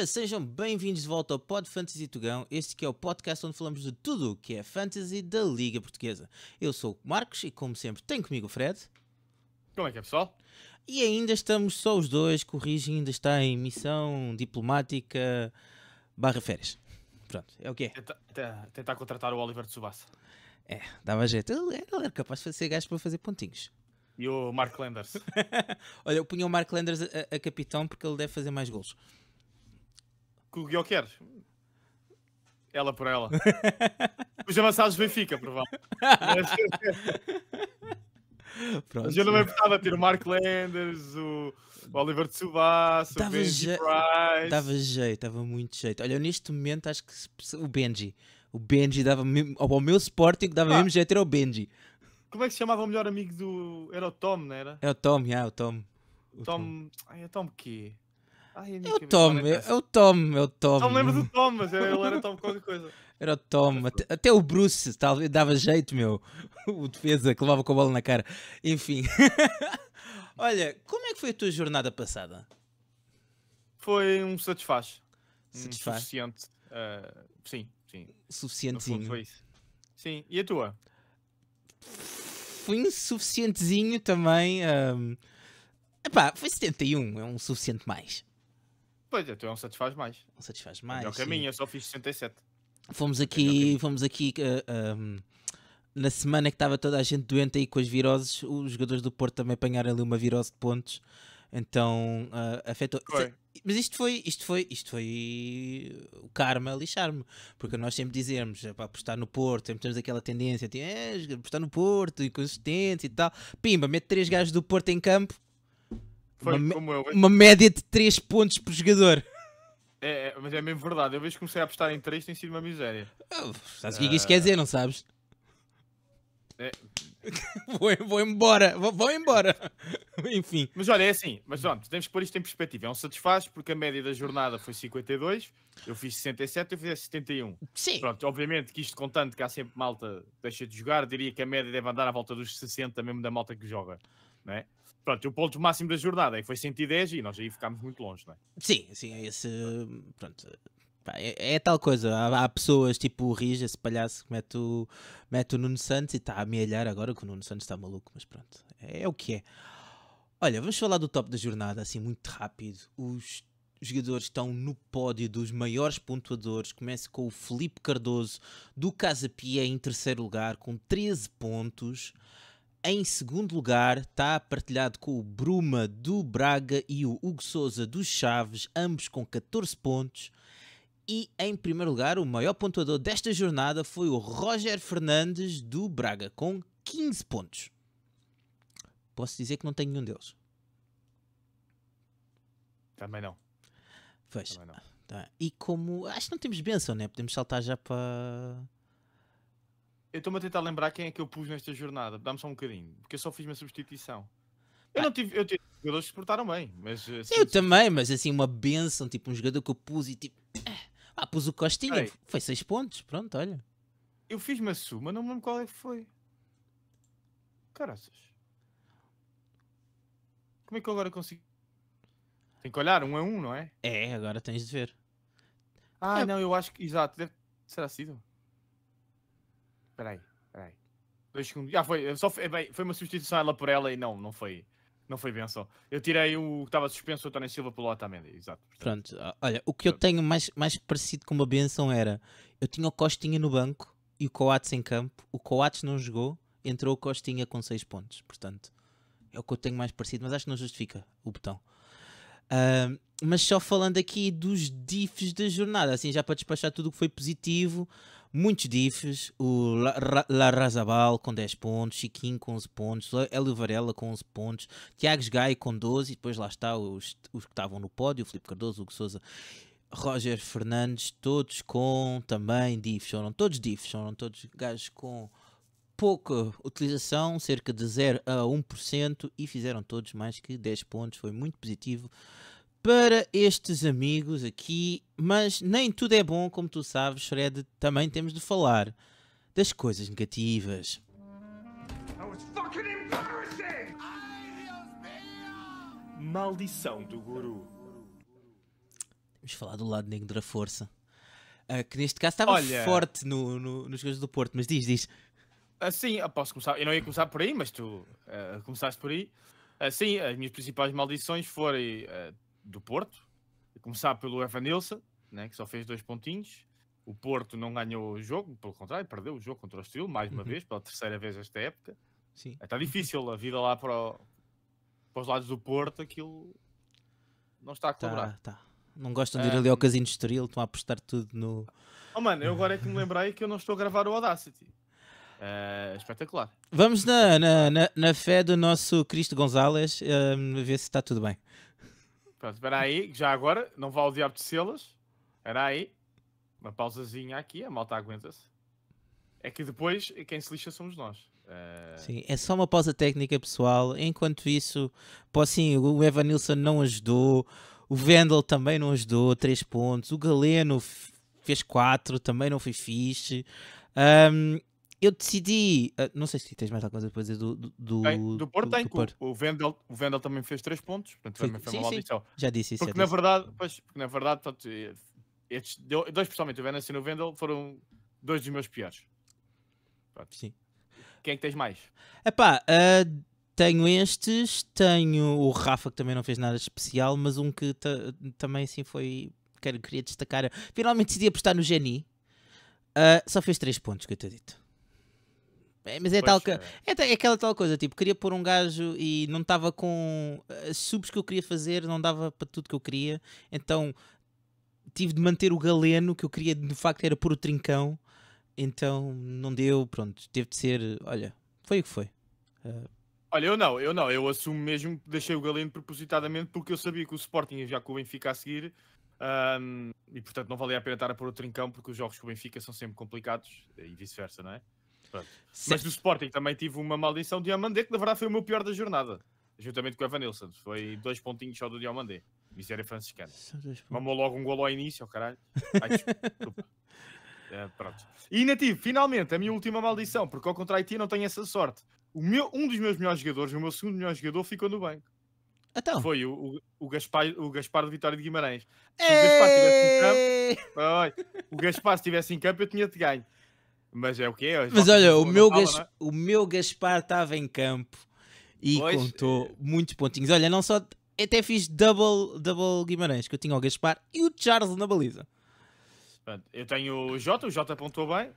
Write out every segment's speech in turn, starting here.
Ora, sejam bem-vindos de volta ao Pod Fantasy Togão, este que é o podcast onde falamos de tudo o que é fantasy da Liga Portuguesa. Eu sou o Marcos e, como sempre, tenho comigo o Fred. Como é que é, pessoal? E ainda estamos só os dois, corrigem, ainda está em missão diplomática barra férias. Pronto, é o que é. Tentar, contratar o Oliver de Subassa. É, dava jeito. Ele é, era capaz de fazer gajo para fazer pontinhos. E o Mark Landers. Olha, eu punho o Mark Landers a, a capitão porque ele deve fazer mais gols que o Guió quer. Ela por ela. Os avançados Benfica, provavelmente. Mas eu não me importava ter o Mark Landers, o, o Oliver Tsubasa, o Benji je... Price. Dava jeito, dava muito jeito. Olha, eu neste momento acho que o Benji, o Benji dava mesmo, ao meu Sporting dava ah. mesmo jeito era o Benji. Como é que se chamava o melhor amigo do... Era o Tom, não era? É o Tom, yeah, o Tom. O Tom... Tom... Ai, é o Tom que Ai, é o Tom, é o Tom, é o Tom. Não lembro do Tom, mas ele era Tom qualquer coisa. Era o Tom, até, até o Bruce, talvez dava jeito, meu. O defesa que levava com a bola na cara. Enfim. Olha, como é que foi a tua jornada passada? Foi um satisfaz. Satisfaz? Um suficiente. Uh, sim, sim. Suficientezinho. Foi isso. Sim, e a tua? Foi insuficientezinho também. Um... Ah, epá, foi 71, é um suficiente mais. Pois é, então tu é um satisfaz mais. Não satisfaz mais. É o caminho, eu só fiz 67. É fomos aqui, fomos aqui uh, eh, um, ehm, na semana que estava toda a gente doente aí com as viroses, os jogadores do Porto também apanharam ali uma virose de pontos. Então uh, afetou. Foi. Mas isto foi, isto foi, isto foi o karma lixar-me, porque nós sempre dizemos para apostar no Porto, sempre temos aquela tendência, de, tipo, é, apostar no Porto, inconsistente e tal. Pimba, mete três gajos do Porto em campo, foi uma, como eu. Uma média de 3 pontos por jogador. É, é, mas é mesmo verdade. Eu vejo que comecei a apostar em 3, tem sido uma miséria. Oh, sabes o uh... que é isso quer dizer, não sabes? É. vou, vou, embora, vou, vou embora. Enfim. Mas olha, é assim, mas pronto, temos que pôr isto em perspectiva. É um satisfaz porque a média da jornada foi 52, eu fiz 67, eu fiz 71. É Sim. Pronto, obviamente que isto contando que há sempre malta deixa de jogar, diria que a média deve andar à volta dos 60 mesmo da malta que joga, não é? pronto, o ponto máximo da jornada é que foi 110 e nós aí ficámos muito longe, não é? Sim, sim, é esse. Pronto. É, é tal coisa, há, há pessoas tipo o Rija, esse palhaço que mete o, mete o Nuno Santos e está a amealhar agora que o Nuno Santos está maluco, mas pronto, é, é o que é. Olha, vamos falar do top da jornada, assim, muito rápido. Os os jogadores estão no pódio dos maiores pontuadores. Começa com o Felipe Cardoso do Casa Pia em terceiro lugar com 13 pontos. Em segundo lugar, está partilhado com o Bruma do Braga e o Hugo Souza dos Chaves, ambos com 14 pontos. E em primeiro lugar, o maior pontuador desta jornada foi o Roger Fernandes do Braga, com 15 pontos. Posso dizer que não tenho nenhum deles. Também não. Pois. Também não. Tá. E como. Acho que não temos benção, né? Podemos saltar já para. Eu estou-me a tentar lembrar quem é que eu pus nesta jornada. Dá-me só um bocadinho, porque eu só fiz uma substituição. Eu não tive. Eu tive jogadores que se portaram bem, mas. Assim, eu também, mas assim, uma benção, tipo, um jogador que eu pus e tipo. Ah, pus o Costinha, Ei. foi 6 pontos, pronto, olha. Eu fiz uma suma, não me lembro qual é que foi. Caraças. Como é que eu agora consigo? Tem que olhar, um a um, não é? É, agora tens de ver. Ah, é. não, eu acho que. Exato, deve... será sido? Peraí, peraí. Dois segundos. Já ah, foi. Só foi, bem, foi uma substituição ela por ela e não, não foi. Não foi benção. Eu tirei o que estava suspenso, o António Silva, pelo Otamendi. Exato. Portanto. Pronto. Ah, olha, o que eu tenho mais, mais parecido com uma benção era... Eu tinha o Costinha no banco e o Coates em campo. O Coates não jogou. Entrou o Costinha com 6 pontos. Portanto, é o que eu tenho mais parecido. Mas acho que não justifica o botão. Uh, mas só falando aqui dos diffs da jornada. Assim, já para despachar tudo o que foi positivo muitos diffs, o Larrazabal La com 10 pontos, Chiquinho com 11 pontos, Hélio Varela com 11 pontos, Tiago Gai com 12, e depois lá está os, os que estavam no pódio, o Filipe Cardoso, o Hugo Souza, Roger Fernandes, todos com também diffs, foram todos diffs, foram todos gajos com pouca utilização, cerca de 0 a 1%, e fizeram todos mais que 10 pontos, foi muito positivo para estes amigos aqui, mas nem tudo é bom, como tu sabes, Fred. também temos de falar das coisas negativas. Maldição do guru. Vamos falar do lado negro da força. Uh, que neste caso estava Olha... forte no, no, nos gajos do Porto, mas diz, diz. Assim, posso começar. Eu não ia começar por aí, mas tu uh, começaste por aí. Assim, as minhas principais maldições foram do Porto. A começar pelo Evan Nilsson, né, que só fez dois pontinhos. O Porto não ganhou o jogo, pelo contrário, perdeu o jogo contra o Estoril, mais uma uhum. vez, pela terceira vez esta época. Sim. Está é, difícil a vida lá para, o, para os lados do Porto, aquilo não está a colaborar. Tá, tá. Não gostam de ir ali ao casino de Estoril, estão a apostar tudo no... Oh mano, eu agora é que me lembrei que eu não estou a gravar o Audacity. Uh, espetacular. Vamos na, na, na, na, fé do nosso Cristo Gonzalez, uh, ver se está tudo bem. Pronto, espera aí, já agora, não vá ao diabo de selas. era aí. Uma pausazinha aqui, a malta aguenta-se. É que depois quem se lixa somos nós. Uh... Sim, é só uma pausa técnica pessoal. Enquanto isso, assim, o Evanilson não ajudou, o Vendel também não ajudou, 3 pontos, o Galeno fez 4, também não foi fixe. Um, eu decidi. Uh, não sei se tens mais alguma coisa para dizer do. Do, do, do Porto tem. O, Vendel, o Vendel também fez 3 pontos. Portanto, foi, foi Já disse isso. Porque, na, Verdade, pois, porque na verdade, estes dois, pessoalmente, o Vendas e o Vendel, foram dois dos meus piores. Pronto. Sim. Quem é que tens mais? Epá, uh, tenho estes, tenho o Rafa, que também não fez nada especial, mas um que também assim foi. Quero, queria destacar. Finalmente decidi apostar no Geni. Uh, só fez 3 pontos, que eu te dito. É, mas é tal que. É. É, é. aquela tal coisa, tipo, queria pôr um gajo e não estava com. Eh, subs que eu queria fazer não dava para tudo que eu queria, então tive de manter o galeno que eu queria, de facto, era pôr o trincão, então não deu, pronto, teve de ser. Olha, foi o que foi. Uh... Olha, eu não, eu não, eu assumo mesmo que deixei o galeno propositadamente porque eu sabia que o Sporting ia já com o Benfica a seguir. Um, e portanto não valia a pena estar a pôr o trincão porque os jogos com o Benfica são sempre complicados e vice-versa, não é? Mas do Sporting também tive uma maldição de Diamandé, que na verdade foi o meu pior da jornada, juntamente com o Evanilson. Foi dois pontinhos só do Diamandé. Miséria franciscana. Mamou logo um golo ao início, oh, caralho. Ai, desculpa. É, pronto. E nativo, finalmente, a minha última maldição, porque ao contrário de ti não tenho essa sorte. O meu, um dos meus melhores jogadores, o meu segundo melhor jogador, ficou no banco. Então. Foi o, o, o, Gaspar, o Gaspar de Vitória de Guimarães. Se o Gaspar estivesse em campo, o Gaspar estivesse em campo, eu tinha-te ganho. Mas é o quê? Mas olha, o meu, fala, Gaspar, é? o meu Gaspar estava em campo e pois, contou eh, muitos pontinhos. Olha, não só. Até fiz double, double Guimarães, que eu tinha o Gaspar e o Charles na baliza. Eu tenho o Jota, o Jota apontou bem.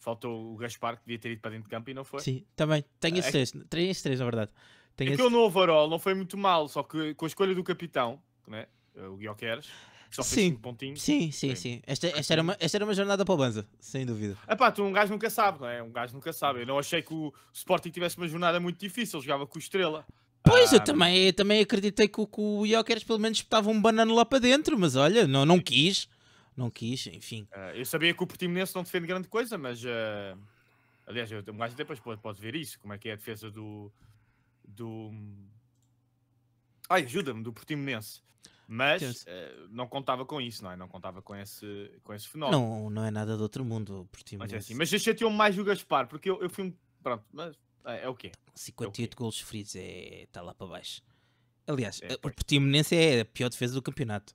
Faltou o Gaspar, que devia ter ido para dentro de campo e não foi. Sim, também. Tenho ah, é esses é... três, tenho esses três, na verdade. Tenho é esse... que eu no overall não foi muito mal, só que com a escolha do capitão, né? Eh, o Guilherme só fez sim. 5 pontinhos. Sim, sim, sim. Esta, esta, era uma, esta era uma jornada para o Banza, sem dúvida. Ah pá, tu um gajo nunca sabe, não é? Um gajo nunca sabe. Eu não achei que o Sporting tivesse uma jornada muito difícil, jogava com o Estrela. Pois, ah, eu também, eu também acreditei que, o, que o Jokeres pelo menos espetava um banano lá para dentro, mas olha, não, não quis. Não quis, enfim. Ah, eu sabia que o Portimonense não defende grande coisa, mas... Uh... Aliás, eu, gajo depois pode, pode ver isso, como é que é a defesa do... do... Ai, ajuda-me, do Portimonense. Mas uh, não contava com isso, não é? Não contava com esse, com esse fenómeno. Não, não é nada de outro mundo, Portimonense. Mas, é assim, mas chateou mais o Gaspar, porque eu, eu fui um... Pronto, mas é, é o quê? 58 é quê? gols feridos é... está lá para baixo. Aliás, é, o Portimonense é a pior defesa do campeonato.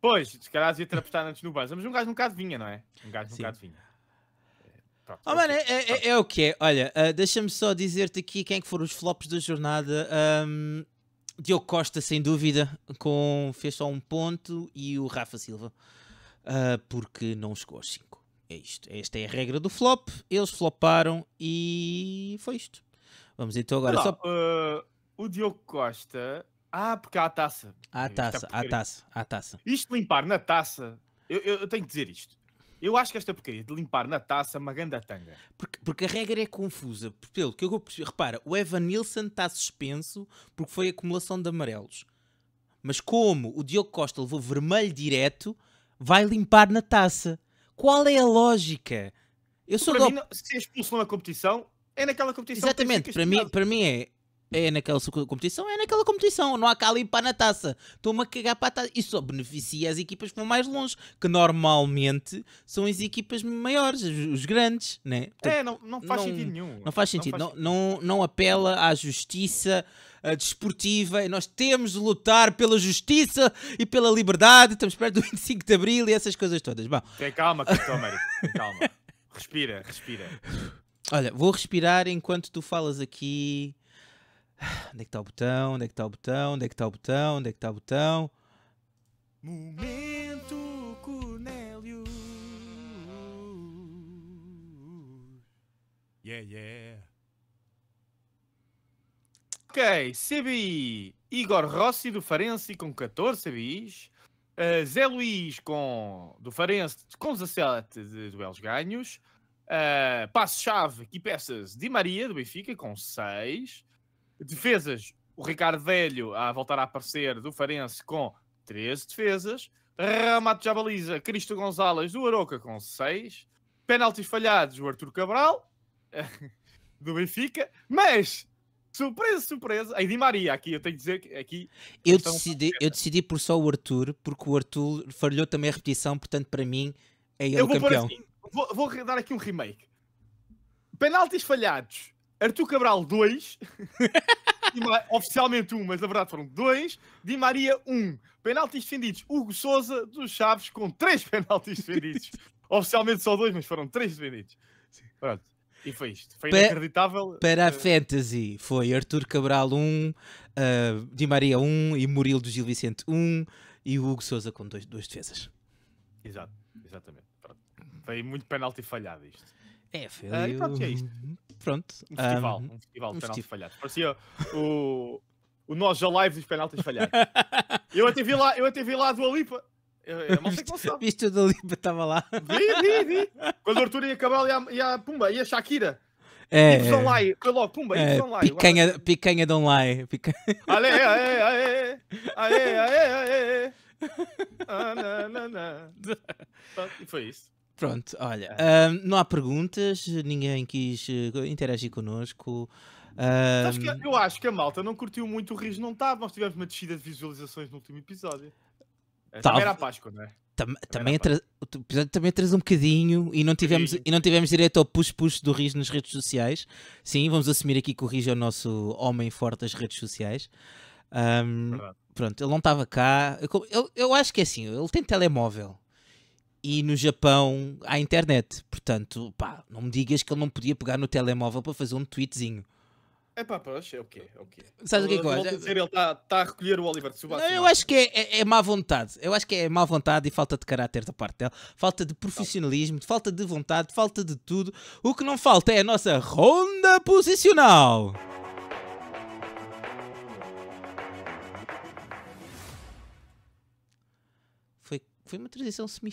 Pois, se calhar devia ter apostado antes no Barça, mas um gajo nunca adivinha, não é? Um gajo Sim. nunca adivinha. É, oh, mano, é, é, é, é, o que é. Olha, uh, deixa-me só dizer-te aqui quem é que foram os flops da jornada. Um, Diogo Costa, sem dúvida, com, fez só um ponto e o Rafa Silva, uh, porque não chegou aos 5. É isto. Esta é a regra do flop. Eles floparam e foi isto. Vamos então agora. só... Uh, o Diogo Costa. Ah, porque há a taça. Há a é taça, há a taça, há a taça. Isto limpar na taça. Eu, eu, eu tenho que dizer isto. Eu acho que esta porcaria de limpar na taça é uma ganda tanga. Porque, porque a regra é confusa. Pelo que eu repara, o Evan Nilsson está suspenso porque foi acumulação de amarelos. Mas como o Diogo Costa levou vermelho direto, vai limpar na taça. Qual é a lógica? Eu sou para do... mim, se é na competição, é naquela competição. Exatamente, para mim, para mim é é naquela competição, é naquela competição, não há cá limpar na taça. Estou-me a cagar para a taça. Isso só beneficia as equipas que vão mais longe, que normalmente são as equipas maiores, os grandes, né? Portanto, é, não, não faz não, sentido nenhum. Não faz sentido, não, faz não, não, não apela à justiça desportiva e nós temos de lutar pela justiça e pela liberdade. Estamos perto do 25 de Abril e essas coisas todas. Bom. Tem calma, Capitão Mérico, calma. Respira, respira. Olha, vou respirar enquanto tu falas aqui Onde é que está o botão? Onde é que está o botão? Onde é que está o botão? Onde é que está o botão? Momento Cornélio. Yeah, yeah. Ok, CBI. Igor Rossi do Farense com 14 CBIs. Uh, Zé Luís com, do Farense com 17 de duelos ganhos. Uh, Passo-chave e peças Di Maria do Benfica com 6. Defesas, o Ricardo Velho a voltar a aparecer do Farense com 13 defesas. Ramato Jabaliza, Cristo Gonzalez do Aroca com 6. Penaltis falhados, o Arthur Cabral do Benfica. Mas, surpresa, surpresa, a Di Maria, aqui eu tenho que dizer que aqui. Eu decidi, eu decidi por só o Arthur, porque o Arthur falhou também a repetição, portanto, para mim é ele eu vou campeão. Assim, vou, vou dar aqui um remake. Penaltis falhados, Artur Cabral, 2. Oficialmente 1, um, mas na verdade foram 2. Di Maria, 1. Um. Penaltis defendidos, Hugo Souza dos Chaves, com 3 penaltis defendidos. Oficialmente só 2, mas foram 3 defendidos. Sim. Pronto. E foi isto. Foi para, inacreditável. Para a eh, Fantasy foi Artur Cabral 1, um, uh, Di Maria 1 um, e Murilo do Gil Vicente 1 um, e o Hugo Souza com dois, duas defesas. Exato, exatamente. Pronto. Foi muito penalti falhado isto. É, foi ah, e pronto, é isto. Pronto. Um festival, um, um festival de um penaltis falhados. Parecia o, o nós já live dos penaltis falhados. eu até vi lá, eu até vi lá a Dua Lipa. Eu, não sei Viste o Dua estava lá. Vi, vi, vi. Quando o Arthur ia e a, e a Pumba, e a Shakira. É, e é. lá, foi logo, pumba, é, o Picanha, picanha don't lie. Picanha. Ale, aê, aê, aê, aê, aê, aê. Ah, na, na, na. E foi isso. Pronto, olha, é. um, não há perguntas, ninguém quis eh, interagir connosco. Um... Que, hum, eu acho que a malta não curtiu muito o Riz não estava, nós tivemos uma descida de visualizações no último episódio. É, também era a Páscoa, não é? Tam também, atras, episódio também atrasou um bocadinho e não tivemos, e não tivemos direito ao push-push do Riz nas redes sociais. Sim, vamos assumir aqui que o Riz é o nosso homem forte das redes sociais. Um, pronto, ele não estava cá. Eu, eu, eu acho que é assim, ele tem telemóvel e no Japão há internet. Portanto, pá, não me digas que ele não podia pegar no telemóvel para fazer um tweetzinho. É pá, poxa, é o quê? É o quê? Sabes o que é que eu acho? ele está tá a recolher o Oliver de Não, eu é? acho que é, é, é, má vontade. Eu acho que é má vontade e falta de caráter da parte dela. Falta de profissionalismo, falta de vontade, falta de tudo. O que não falta é a nossa ronda posicional. foi uma transição semi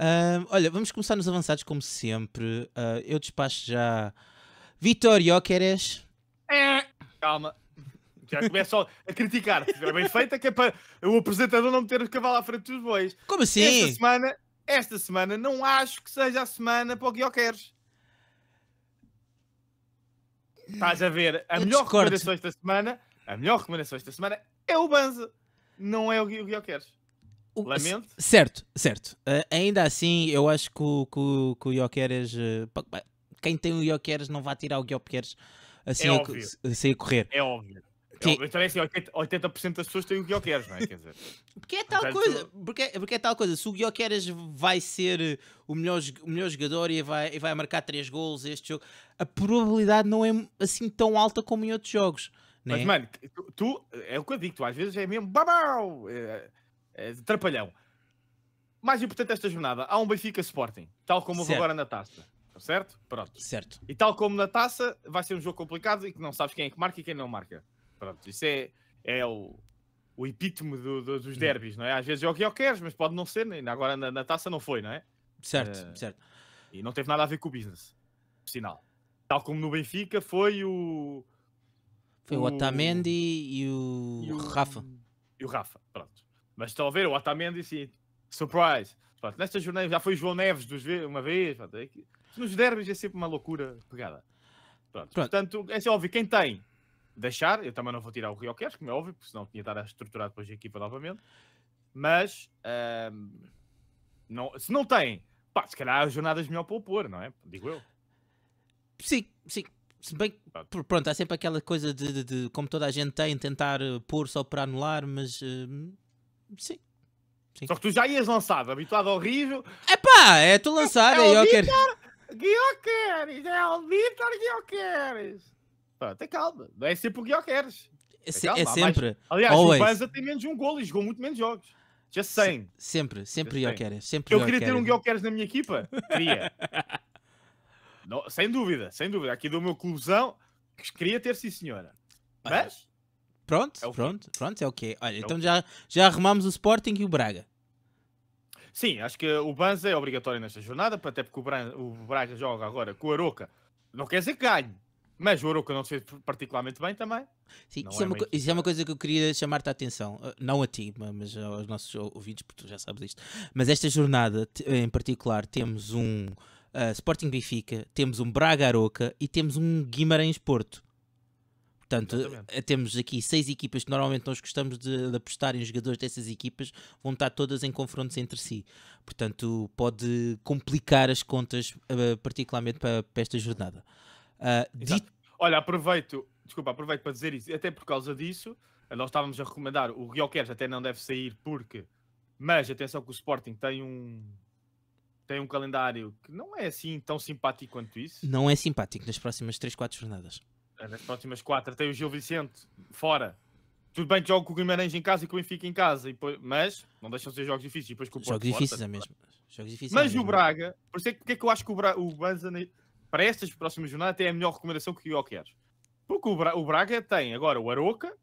Uh, olha, vamos começar nos avançados, como sempre. Uh, eu despacho já. Vitor Jóqueres. É, calma. Já começo a criticar. Se bem feita, que é para o apresentador não meter o cavalo à frente dos bois. Como assim? Esta semana, esta semana não acho que seja a semana para o Guioqueres. Estás a ver? A eu melhor discordo. recomendação esta semana, a melhor recomendação esta semana é o Banza, não é o Guioqueres. O, Lamento. Certo, certo. Uh, ainda assim, eu acho que o, que, que o Jokeres. Uh, quem tem o Jokeres não vai tirar o Jokeres assim, é a, assim a correr. É óbvio. Que... É, então, é assim, 80% das pessoas têm o Guioqueres, não é? Quer dizer, porque é tal coisa, porque, é, porque é tal coisa. Se o Guioqueres vai ser ah, o melhor, o melhor jogador e vai, e vai marcar 3 gols este jogo, a probabilidade não é assim tão alta como em outros jogos. Né? Mas, mano, tu, tu, é o que eu digo, tu às vezes é mesmo babau. É, é, trapalhão. Mais importante desta jornada, há um Benfica Sporting, tal como houve agora na taça. Tá certo? Pronto. Certo. E tal como na taça, vai ser um jogo complicado e que não sabes quem é que marca e quem não marca. Pronto, isso é, é o, o epítome do, do, dos uhum. derbys, não é? Às vezes é o que eu queres, mas pode não ser, ainda agora na, na, taça não foi, não é? Certo, uh, certo. E não teve nada a ver com o business, sinal. Tal como no Benfica foi o. Foi o, o Otamendi e o, e o Rafa. E o Rafa, pronto. Mas estão a ver, o Otamendi, sim. Surprise. Pronto, nesta jornada já foi João Neves duas vezes, uma vez. Pronto, é que, nos derbys é sempre uma loucura pegada. Pronto, Pronto. Portanto, é assim, óbvio, quem tem, deixar. Eu também não vou tirar o Rio Queres, como é óbvio, porque senão tinha de estar a estruturar depois a equipa novamente. Mas, não, se não tem, pá, se calhar há jornadas melhor para o pôr, não é? Digo eu. Sim, sim. Se bem pronto. há sempre aquela coisa de, de, de, como toda a gente tem, tentar eh, pôr só para anular, mas eh, Sim. Sim. Só que tu já ias lançado, habituado ao rijo. É pá, é tu lançar, é, é o Guioqueres, é o Vitor Guioqueres. tem calma, não é sempre o Guioqueres. É, é, é sempre. Mais... Aliás, Always. o Banza tem menos um gol e jogou muito menos jogos. Já sei. Se sempre, sempre Guioqueres. Sempre Eu queria ter um Guioqueres na minha equipa? Queria. não, sem dúvida, sem dúvida. Aqui do meu clubzão, queria ter, sim senhora. Mas... Pronto, é pronto, pronto, é o okay. quê? Olha, é então okay. já, já arrumamos o Sporting e o Braga. Sim, acho que o Banza é obrigatório nesta jornada, até porque o Braga, o Braga joga agora com o Aroca. Não quer dizer que ganhe, mas o Aroca não se fez particularmente bem também. Sim, isso é, é uma, isso é, uma, coisa que eu queria chamar-te a atenção. Ah, não a ti, mas aos nossos ouvintes, porque tu já sabes isto. Mas esta jornada, em particular, temos um uh, Sporting Benfica, temos um Braga Aroca e temos um Guimarães Porto. Portanto, Exatamente. Eh, temos aqui seis equipas que normalmente nós gostamos de, de apostar em jogadores dessas equipas, vão estar todas em confrontos entre si. Portanto, pode complicar as contas, eh, particularmente para, para esta jornada. Uh, Olha, aproveito, desculpa, aproveito para dizer isso, até por causa disso, eh, nós estávamos a recomendar, o Guioqueres até não deve sair porque, mas atenção que o Sporting tem um tem um calendário que não é assim tão simpático quanto isso. Não é simpático nas próximas 3, 4 jornadas nas próximas quatro tem o Gil Vicente fora. Tudo bem que jogo com o Guimarães em casa e com o Benfica em casa, e depois, mas não deixam de ser jogos difíceis. Depois com o jogos difíceis é mesmo. Jogos difíceis é mas é mesmo. o Braga, por isso é que, porque é que eu acho que o, Bra, o Banza, para estas próximas jornadas, tem é a melhor recomendação que eu quero. Porque o, Bra, o Braga tem agora o Aroca,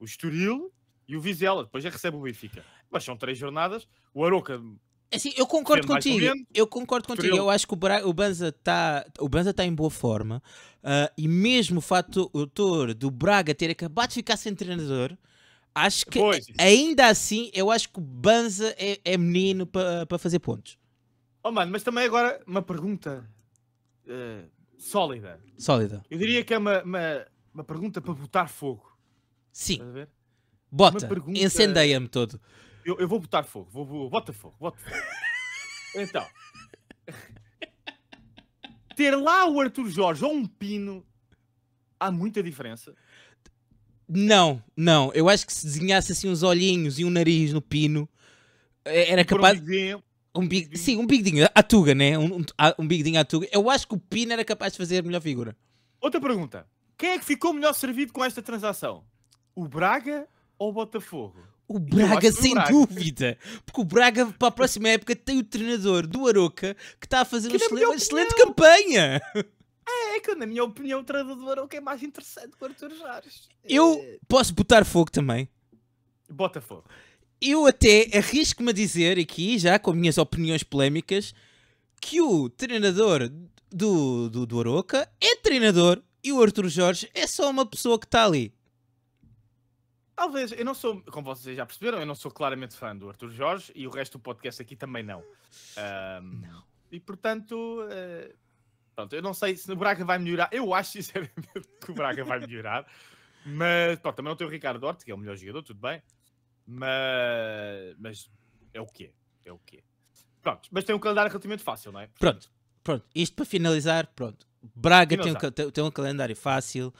o Estoril e o Vizela. Depois já recebe o Benfica. Mas são três jornadas. O Aroca é assim, eu concordo contigo. Eu concordo contigo. Eu acho que o, Bra o Banza está o Banza tá em boa forma. Uh, e mesmo o fato o autor do Braga ter acabado de ficar sem treinador, acho que pois. ainda assim eu acho que o Banza é, é menino para fazer pontos. Oh mano, mas também agora uma pergunta uh, sólida. Sólida. Eu diria que é uma, uma, uma pergunta para botar fogo. Sim. Bota. Pergunta... me todo. Eu, eu vou botar fogo. Vou, vou, bota fogo, bota fogo. Então. Ter lá o Arthur Jorge ou um pino, há muita diferença. Não, não. Eu acho que se desenhasse assim uns olhinhos e um nariz no pino, é, era capaz. Por um Um big... Sim, um bigodinho, A Tuga, né? Um, um, ah, um à Tuga. Eu acho que o pino era capaz de fazer a melhor figura. Outra pergunta. Quem é que ficou melhor servido com esta transação? O Braga ou o Botafogo? O Braga, sem Braga. dúvida. Porque o Braga, para a próxima época, tem o treinador do Aroca que está a fazer uma, excelente, excelente campanha. É, é que na minha opinião o treinador do Aroca é mais interessante que o Arthur Jares. Eu é... posso botar fogo também. Bota fogo. Eu até arrisco-me a dizer aqui, já com minhas opiniões polémicas, que o treinador do, do, do Aroca é treinador e o Arthur Jorge é só uma pessoa que está ali. Talvez, eu não sou, como vocês já perceberam, eu não sou claramente fã do Arthur Jorge e o resto do podcast aqui também não. Um, não. E portanto, uh, pronto, eu não sei se o Braga vai melhorar. Eu acho sinceramente que o Braga vai melhorar. Mas pronto, também não tenho o Ricardo Dorte que é o melhor jogador, tudo bem. Mas, mas é o quê? É o quê? Pronto, mas tem um calendário relativamente fácil, não é? Portanto, pronto, pronto. Isto para finalizar, pronto. Braga Tem, um, tem um calendário fácil.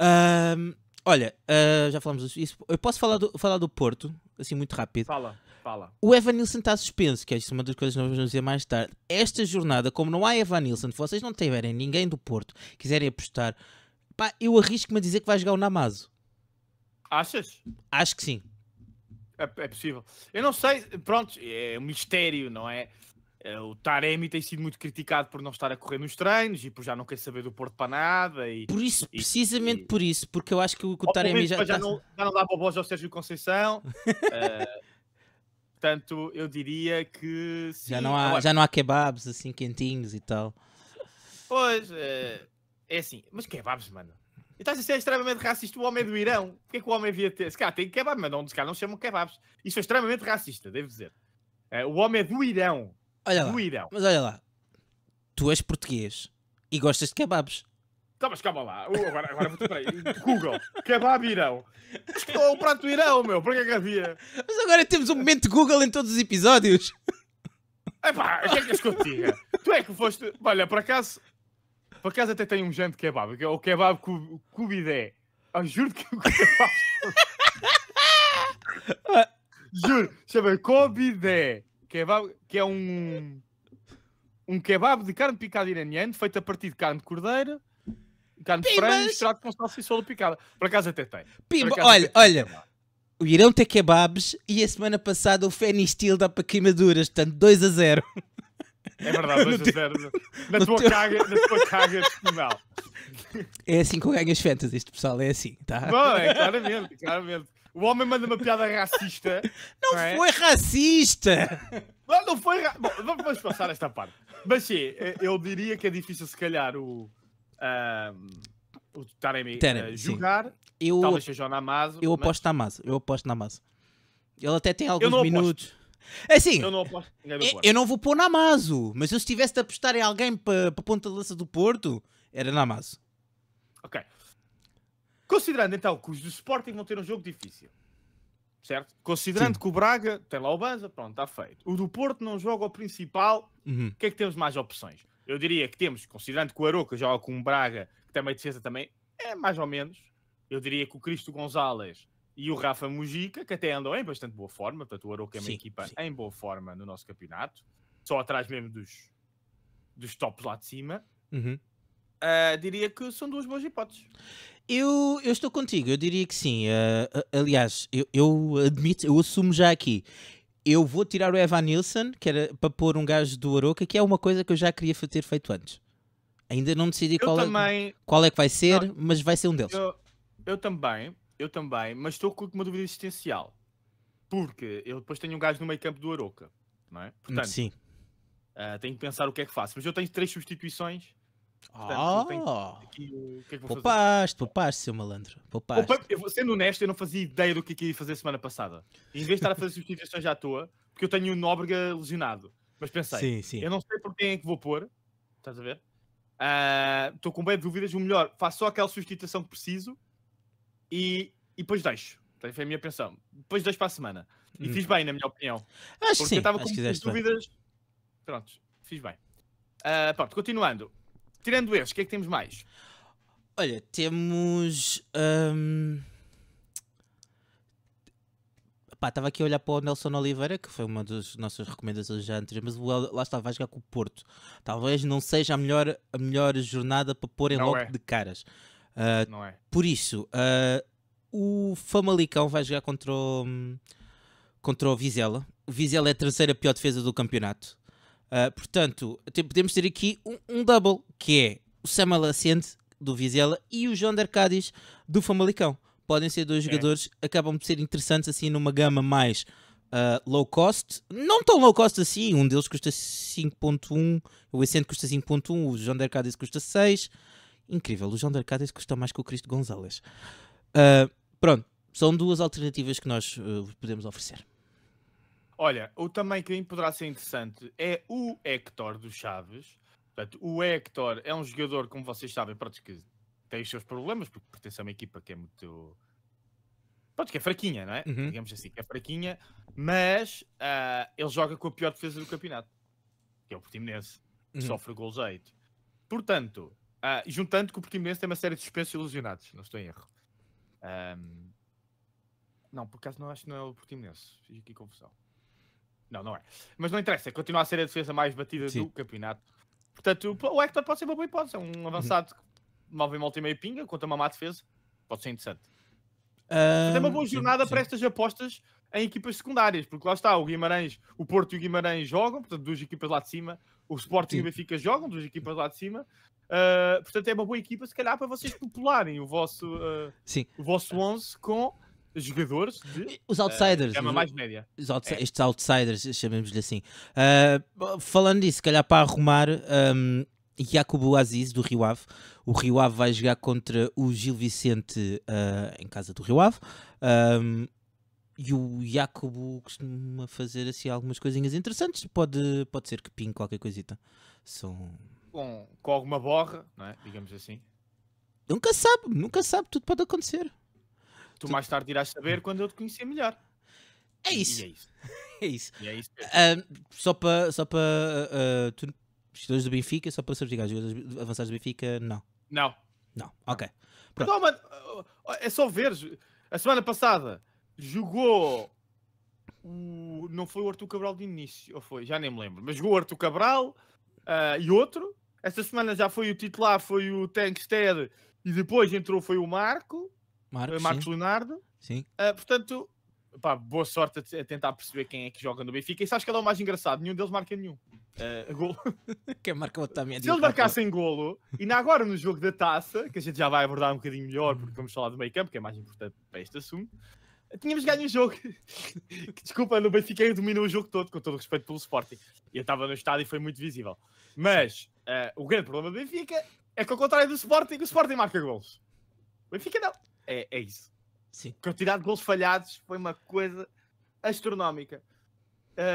Um, Olha, uh, já falamos disso. Eu posso falar do, falar do Porto, assim muito rápido. Fala, fala. O Evanilson está suspenso, que é uma das coisas que nós vamos dizer mais tarde. Esta jornada, como não há Evanilson, se vocês não tiverem ninguém do Porto, quiserem apostar, pá, eu arrisco-me a dizer que vai jogar o Namazo. Achas? Acho que sim. É, é possível. Eu não sei, pronto, é um mistério, não é? Eh, o Taremi tem sido muito criticado por não estar a correr nos treinos e por já não querer saber do Porto para nada. E, por isso, e, precisamente e, por isso, porque eu acho que o, o Taremi já, já, tá... não, já não dá bobos ao Sérgio Conceição. uh, portanto, eu diria que sim. já não há Agora, já não há kebabs assim quentinhos e tal. Pois uh, é assim, mas kebabs, mano. E estás a ser extremamente racista. O homem é do Irão, o que é que o homem havia ter? Se calhar tem kebab, mas não, se cá não chamam kebabs. Isso é extremamente racista, devo dizer. Uh, o homem é do Irão Olha lá, Irão. Mas olha lá, tu és português e gostas de kebabs. Tá, mas calma lá. Uh, agora, agora vou-te para Google. Kebab Irão. Estou o prato Irão, meu. Para que é que havia? Mas agora temos um momento Google em todos os episódios. Epá, o que é que és eu te Tu é que foste... Olha, por acaso... Por acaso até tem um jante kebab. Que é o kebab cub, cubidé. Ah, juro que é o kebab... juro. Chama-se cubidé kebab, que é um, um kebab de carne picada iraniana, feito a partir de carne de cordeiro, carne de frango, misturado com salsa e picada. Por acaso até tem. Pimba, olha, tem olha. Kebab. Irão ter kebabs e a semana passada o Fanny Steel dá para queimaduras, portanto 2 a 0. É verdade, 2 a 0. Na, tua caga, na tua caga de final. É assim que eu ganho as fantasies, pessoal, é assim, tá? Bom, é claramente, claramente. O homem manda uma piada racista. Não, não é? foi racista! Não, não foi. racista. Bom, vamos passar esta parte. Mas sim, eh, eu diria que é difícil, se calhar, o. Um, o Taremi, eh, Taremi uh, jogar. Eu, Talvez seja o Namazo. Eu aposto mas... na Amazo. Eu aposto na Amazo. Ele até tem alguns minutos. É assim, eu não, aposto, eu, é, eu não vou pôr Namazo, mas eu, se eu estivesse de apostar em alguém para a ponta de lança do Porto, era Namazo. Ok. Considerando então que os do Sporting vão ter um jogo difícil, certo? Considerando Sim. que o Braga tem lá o Banza, pronto, está feito. O do Porto não joga o principal, uhum. o uhum. que é que temos mais opções? Eu diria que temos, considerando que o Aroca joga com o Braga, que tem meio defesa também, é mais ou menos. Eu diria que o Cristo Gonzalez e o Rafa Mujica, que até andam em bastante boa forma, portanto o Aroca é uma sim, equipa sim. em boa forma no nosso campeonato, só atrás mesmo dos, dos tops lá de cima. Uhum uh, diria que são duas boas hipóteses. Eu, eu estou contigo, eu diria que sim. Uh, aliás, eu, eu admito, eu assumo já aqui eu vou tirar o Evan Nilsson, que era para pôr um gajo do Aroca, que é uma coisa que eu já queria ter feito antes. Ainda não decidi qual, é, também... é, qual, é, que vai ser, não, mas vai ser um deles. Eu, eu, também, eu também, mas estou com uma dúvida existencial. Porque eu depois tenho um gajo no meio campo do Aroca, não é? Portanto, Sim. Uh, tenho que pensar o que é que faço. Mas eu tenho três substituições Portanto, oh! Aqui, que é que poupaste, fazer? poupaste, seu malandro. Poupaste. Poupa, eu, sendo honesto, eu não fazia ideia do é que, ia fazer semana passada. em vez de estar a fazer substituições à toa, porque eu tenho o Nóbrega lesionado. Mas pensei, sim, sim. eu não sei por quem é que vou pôr. Estás a ver? Ah, estou uh, com bem de dúvidas. O melhor, faço só aquela substituição que preciso e, e depois deixo. Então, foi a minha pensão. Depois deixo para a semana. E hum. fiz bem, na minha opinião. Acho porque sim, eu estava com muitas dúvidas. Bem. Pronto, fiz bem. Uh, pronto, continuando. Tirando esses, o que é que temos mais? Olha, temos. Um... Estava aqui a olhar para o Nelson Oliveira, que foi uma das nossas recomendações já anteriores, mas lá estava a jogar com o Porto. Talvez não seja a melhor, a melhor jornada para pôr em não logo é. de caras. Uh, não é. Por isso, uh, o Famalicão vai jogar contra o, contra o Vizela. O Vizela é a terceira pior defesa do campeonato. Ah, portanto, podemos ter aqui um, um, double, que é o Samuel Alacente, do Vizela, e o João de do Famalicão. Podem ser dois é. jogadores, acabam de ser interessantes assim numa gama mais uh, low cost. Não tão low cost assim, um deles custa 5.1, o Vicente custa 5.1, o João de custa 6. Incrível, o João de custa mais que o Cristo Gonzalez. Uh, pronto, são duas alternativas que nós podemos oferecer. Olha, o também que poderá ser interessante é o Hector do Chaves. Portanto, o Hector é um jogador, como vocês sabem, pronto, que tem os seus problemas, porque pertence a uma equipa que é muito. Pronto, que é fraquinha, não é? Uhum. Digamos assim, que é fraquinha, mas uh, ele joga com a pior defesa do campeonato, que é o Portimonense, que uhum. sofre gols a 8. Portanto, uh, juntando que o Portimonense tem uma série de suspensos ilusionados, não estou em erro. Um... Não, por acaso não acho que não é o Portimonense, fiz aqui confusão. Não, não é. Mas não interessa, continua a ser a defesa mais batida Sim. do campeonato. Portanto, o Hector pode ser uma boa hipótese. É um uhum. avançado que move em volta e meio pinga contra uma má defesa. Pode ser interessante. Um... Tem é uma boa jornada sim. para estas apostas em equipas secundárias, porque lá está, o Guimarães, o Porto e o Guimarães jogam, portanto, duas equipas lá de cima, o Sporting sim. e o Benfica jogam, duas equipas lá de cima. Uh, portanto, é uma boa equipa, se calhar, para vocês popularem o vosso, uh, Sim. O vosso 11 com Jogadores? De... Os eh, outsiders. Uh, mais média. é. Estes outsiders, chamemos-lhe assim. Uh, falando disso, se calhar para arrumar, um, ehm, Jacobo Aziz, do Rio Ave. O Rio Ave vai jogar contra o Gil Vicente uh, em casa do Rio Ave. Um, ehm, e o Jacobo costuma fazer assim algumas coisinhas interessantes. Pode, pode ser que pingue qualquer coisita. São... Com, com alguma borra, é? digamos assim. Nunca sabe, nunca sabe, tudo pode acontecer. Tu, mais tarde irás saber quando eu te conhecer melhor. É, é, é isso. E é isso. é isso. É isso um, só para. Só para uh, ah, tu, do Benfica, só para certificar, jogadores avançados do Benfica, não. Não. Não, ok. Pronto. Não, mano, é só ver. A semana passada jogou. O... Não foi o Arthur Cabral de início, ou foi? Já nem me lembro. Mas jogou o Arthur Cabral uh, e outro. Esta semana já foi o titular, foi o Tankstead e depois entrou foi o Marco. Marcos, Marcos sim. Leonardo. Sim. Uh, portanto, pá, boa sorte a, a, tentar perceber quem é que joga no Benfica. E sabes que ele é o mais engraçado, nenhum deles marca nenhum. Uh, golo. quem marca o também Se ele marcassem golo, e na agora no jogo da taça, que a gente já vai abordar um bocadinho melhor, porque vamos falar do meio campo, que é mais importante para este assunto. Tínhamos ganho o um jogo. desculpa, no Benfica dominou o jogo todo, com todo o respeito pelo Sporting. Eu estava no estádio e foi muito visível. Mas uh, o grande problema do Benfica é que, ao contrário do Sporting, o Sporting marca golos. O Benfica não é, é isso. Sim. A quantidade de gols falhados foi uma coisa astronómica.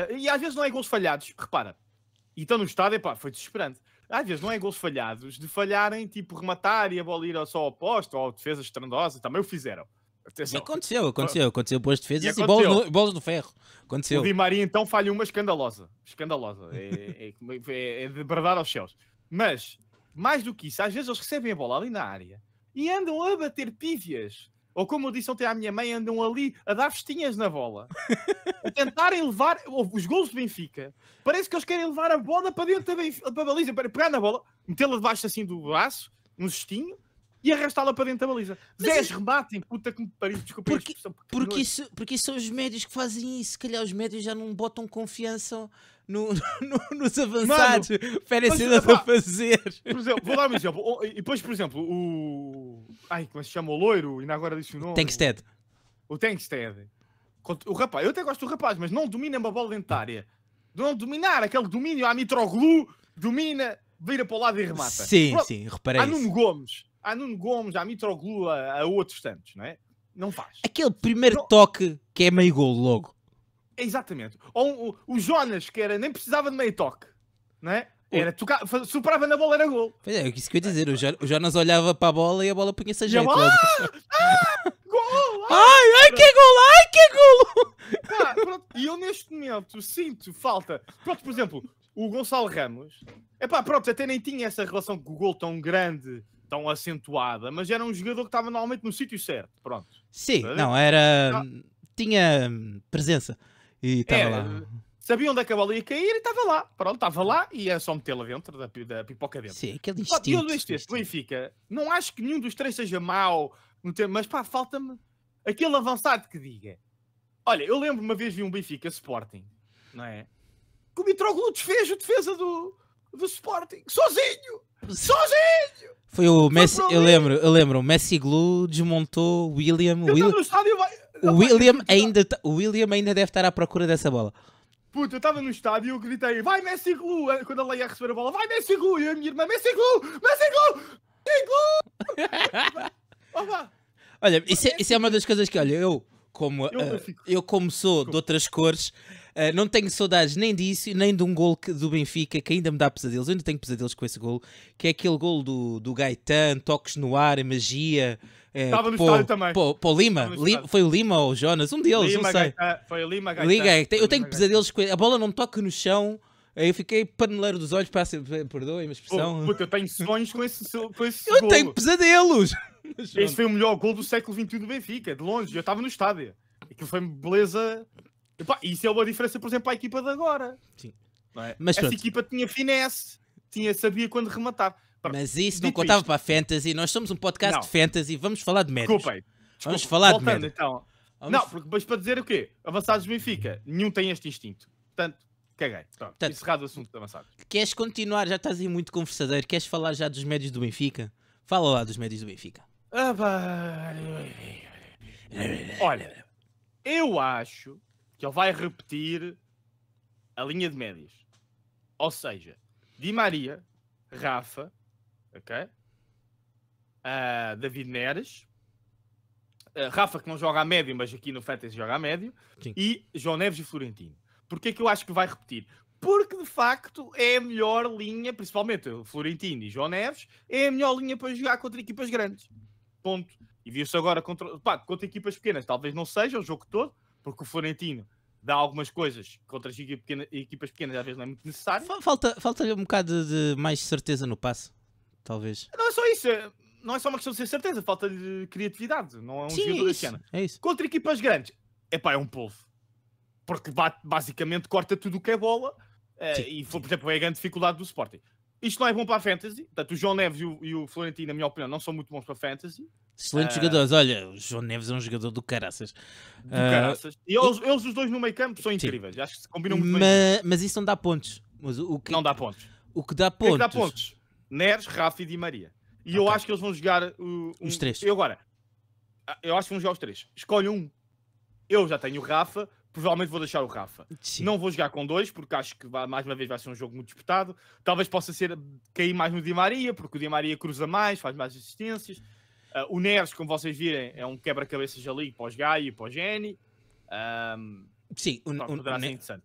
Uh, e às vezes não é gols falhados, repara. E estão no estádio, pá, foi desesperante. Às vezes não é gols falhados de falharem, tipo, rematar e a bola ir ao só oposto ou defesa estrandosa, também o fizeram. Atenção. E aconteceu, aconteceu, ah. aconteceu boas defesas e, e bolas, no, bolas no ferro. Aconteceu. O Di Maria então falha uma escandalosa. Escandalosa. é, é, é, é de bradar aos céus. Mas, mais do que isso, às vezes eles recebem a bola ali na área e andam a bater pívias. Ou como eu disse ontem à minha mãe, andam ali a dar festinhas na bola. a tentarem levar os gols do Benfica. Parece que eles querem levar a bola para dentro da, Benfica, para a baliza, para pegar na bola, metê-la debaixo assim do braço, no cestinho, e arrastá-la para dentro da baliza. Mas 10 é... rematem, puta que me pariu, desculpa. Porque, porque, porque, é- isso, porque isso são os médios que fazem isso. Se calhar os médios já não botam confiança no, no, nos avançados Férias a fazer. Por exemplo, vou dar um exemplo. O, e depois, por exemplo, o. Ai, como é se chama o loiro? Ainda agora disse o nome. Tankstead. O Tankstead. O rapaz, eu até gosto do rapaz, mas não domina uma bola dentária. Não dominar aquele domínio à mitroglu, domina, vira para o lado e remata. Sim, Pronto. sim, reparei. Há Nuno Gomes, há Nuno Gomes, há mitroglu, a, a outros tantos, não é? Não faz. Aquele primeiro toque que é meio gol logo. Exatamente. Ou o, o Jonas, que era, nem precisava de meio toque, não é? Era tocar, superava na bola, era gol. Pois é, é isso que eu ia dizer. O, Jonas olhava para a bola e a bola punha-se a jeito. Ah, ah, gol! Ah! ai, ai, que gol! Ai, que gol! Ah, e eu neste momento sinto falta. Pronto, por exemplo, o Gonçalo Ramos. É pá, pronto, até nem tinha essa relação com o gol tão grande, tão acentuada, mas era um jogador que estava normalmente no sítio certo. Pronto. Sim, não, era. Ah. Tinha hum, presença. E estava é, lá. Eh, sabia onde é que a bola ia cair e estava lá. Pronto, estava lá e é só metê-la dentro, da, da pipoca dentro. Sim, aquele instinto. E eu este, Benfica, não acho que nenhum dos três seja mau, mas pá, falta-me aquele avançado que diga. Olha, eu lembro uma vez vi um Benfica Sporting, não é? Que o Mitroglou desfez a defesa do, do Sporting, sozinho! Sozinho! Foi o Messi, eu lembro, eu lembro, o Messi Glue desmontou William. Eu William... no estádio, vai o William, ainda, tá- o William ainda deve estar à procura dessa bola. Puta, eu estava no estádio e eu gritei, vai Messi Glu! Eh, quando ela ia receber a bola, vai Messi Glu! E a minha irmã, Messi Glu! Messi Glu! Messi Glu! Olha, isso é, isso é uma das coisas que, olha, eu como, Eu eh, eu como sou de outras cores, eh, não tenho saudades nem disso, nem de um gol que- do Benfica que ainda me dá pesadelos. Eu ainda tenho pesadelos com esse gol, que é aquele gol do, do Gaetan, toques no ar, magia, Estava é, no estádio também. Pô, pô Lima. Lima. Foi o Lima ou o Jonas? Um deles, Lima, não sei. Gaita, foi o Lima Gaita. Liga, eu tenho Lima, pesadelos com A bola não toca no chão. Eu fiquei paneleiro dos olhos, peço, perdoem a expressão. Oh, puta, eu tenho sonhos com esse, com esse Eu golo. tenho pesadelos! Esse foi o melhor gol do século XXI do Benfica, de longe. Eu estava no estádio. Aquilo foi beleza. Epá, isso é uma diferença, por exemplo, à equipa de agora. Sim. É? Mas, Essa pronto. equipa tinha finesse, tinha, sabia quando rematar. Mas isso não contava isto, para fantasy. Nós somos um podcast não. de fantasy. Vamos falar de médios. Desculpem. Vamos falar Voltando, de médios então. Vamos... Não, porque, mas para dizer o quê? Avançados do Benfica, nenhum tem este instinto. Portanto, caguei. Pronto, Portanto, encerrado o assunto de avançados. Queres continuar? Já estás aí muito conversador. Queres falar já dos médios do Benfica? Fala lá dos médios do Benfica. Ah, Olha, eu acho que ele vai repetir a linha de médios. Ou seja, Di Maria, Rafa, ok? Uh, David Neres. Uh, Rafa, que não joga a médio, mas aqui no Fantasy joga a médio. Sim. E João Neves e Florentino. Porquê é que eu acho que vai repetir? Porque de facto é a melhor linha, principalmente Florentino e João Neves, é a melhor linha para jogar contra equipas grandes. Ponto. E viu-se agora contra, pá, contra equipas pequenas, talvez não seja o jogo todo, porque o Florentino dá algumas coisas contra as equipas pequenas, às vezes não é muito necessário. Falta, falta um bocado de mais certeza no passe talvez. Não é só isso, é, não é só uma questão de ser certeza, falta de criatividade, não é um Sim, jogador é isso, é isso. Contra equipas grandes, é pá, é um povo. Porque bate, basicamente corta tudo o que é bola, eh, e foi, por exemplo, é a grande dificuldade do Sporting. Isto não é bom para a Fantasy, portanto, o João Neves e o, e o Florentino, na minha opinião, não são muito bons para a Fantasy. Excelentes uh... jogadores, olha, o João Neves é um jogador do caraças. Do eh, caraças. E eles, eles, os dois no meio campo, são incríveis, sim. acho que se combinam muito mas, bem. Mas isso não dá pontos. Mas o que... Não dá pontos. O que dá pontos, é que dá pontos Neres, Rafa e Di Maria. E okay. eu acho que eles vão jogar uh, um, os três. Eu agora, ah, eu acho que vão jogar os três. Escolhe um. Eu já tenho o Rafa, provavelmente vou deixar o Rafa. Sim. Não vou jogar com dois, porque acho que mais uma vez vai ser um jogo muito disputado. Talvez possa ser cair mais no Di Maria, porque o Di Maria cruza mais, faz mais assistências. Uh, o Neres, como vocês virem, é um quebra-cabeças ali pós os Gaia e pós Geni. Um, Sim, o, pronto, o, o,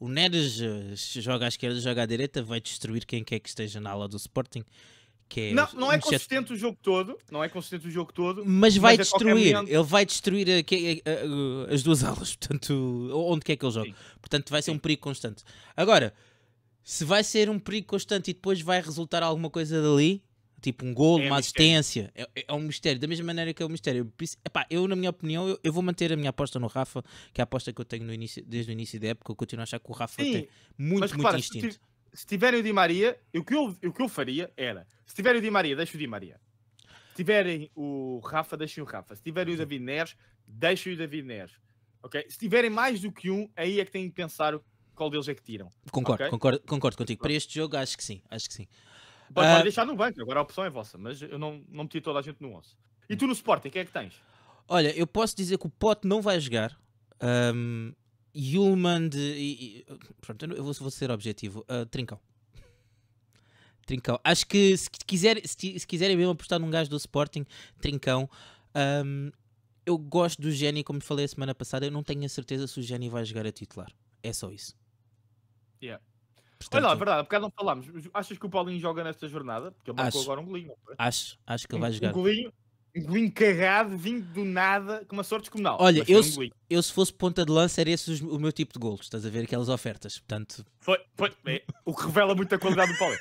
o Neres eh, joga à esquerda, joga à direita, vai destruir quem quer que esteja na ala do Sporting. É não, não um é consistente set... o jogo todo, não é consistente o jogo todo, mas vai mas destruir, momento... ele vai destruir a, a, a, as duas alas, portanto, onde quer que ele jogue. Sim. Portanto, vai ser um perigo constante. Agora, se vai ser um perigo constante e depois vai resultar alguma coisa dali, Tipo, um gol, é uma mistério. assistência. É, é, é, um mistério. Da mesma maneira que é um mistério. epá, eu, na minha opinião, eu, eu, vou manter a minha aposta no Rafa, que é a aposta que eu tenho no início, desde o início da época. Eu continuo a achar que o Rafa Sim, tem muito, mas, muito claro, instinto. Se, tiverem o Di Maria, o que, eu, o que eu faria era: se tiverem o Di Maria, deixo o Di Maria. Se tiverem o Rafa, deixem o Rafa. Se tiverem o uhum. David Neres, deixem o David Neres. Okay? Se tiverem mais do que um, aí é que têm que pensar qual deles é que tiram. Concordo, okay? concordo, concordo contigo. Para este jogo, acho que sim, acho que sim. Pode, uh... deixar no banco, agora a opção é vossa, mas eu não, não meti toda a gente no 11. E tu no Sporting, quem é que tens? Olha, eu posso dizer que o Pote não vai jogar. Um, Yulman e, e, pronto, eu vou, vou ser objetivo. Uh, trincão. Trincão. Acho que se, quiser, se, se, quiserem mesmo apostar num gajo do Sporting, Trincão. Um, eu gosto do Geni, como falei a semana passada. Eu não tenho a certeza se o Geni vai jogar a titular. É só isso. Yeah. Portanto, Olha lá, verdade, porque não falámos. Achas que o Paulinho joga nesta jornada? Porque ele marcou agora um golinho. Acho, acho que ele vai um, jogar. Um golinho, um golinho carrado, vindo do nada, com uma sorte descomunal. Olha, eu, um se, eu se fosse ponta de lança era esse o meu tipo de golos. Estás a ver aquelas ofertas, portanto... Foi, foi. É, o que revela muito a qualidade do Paulinho.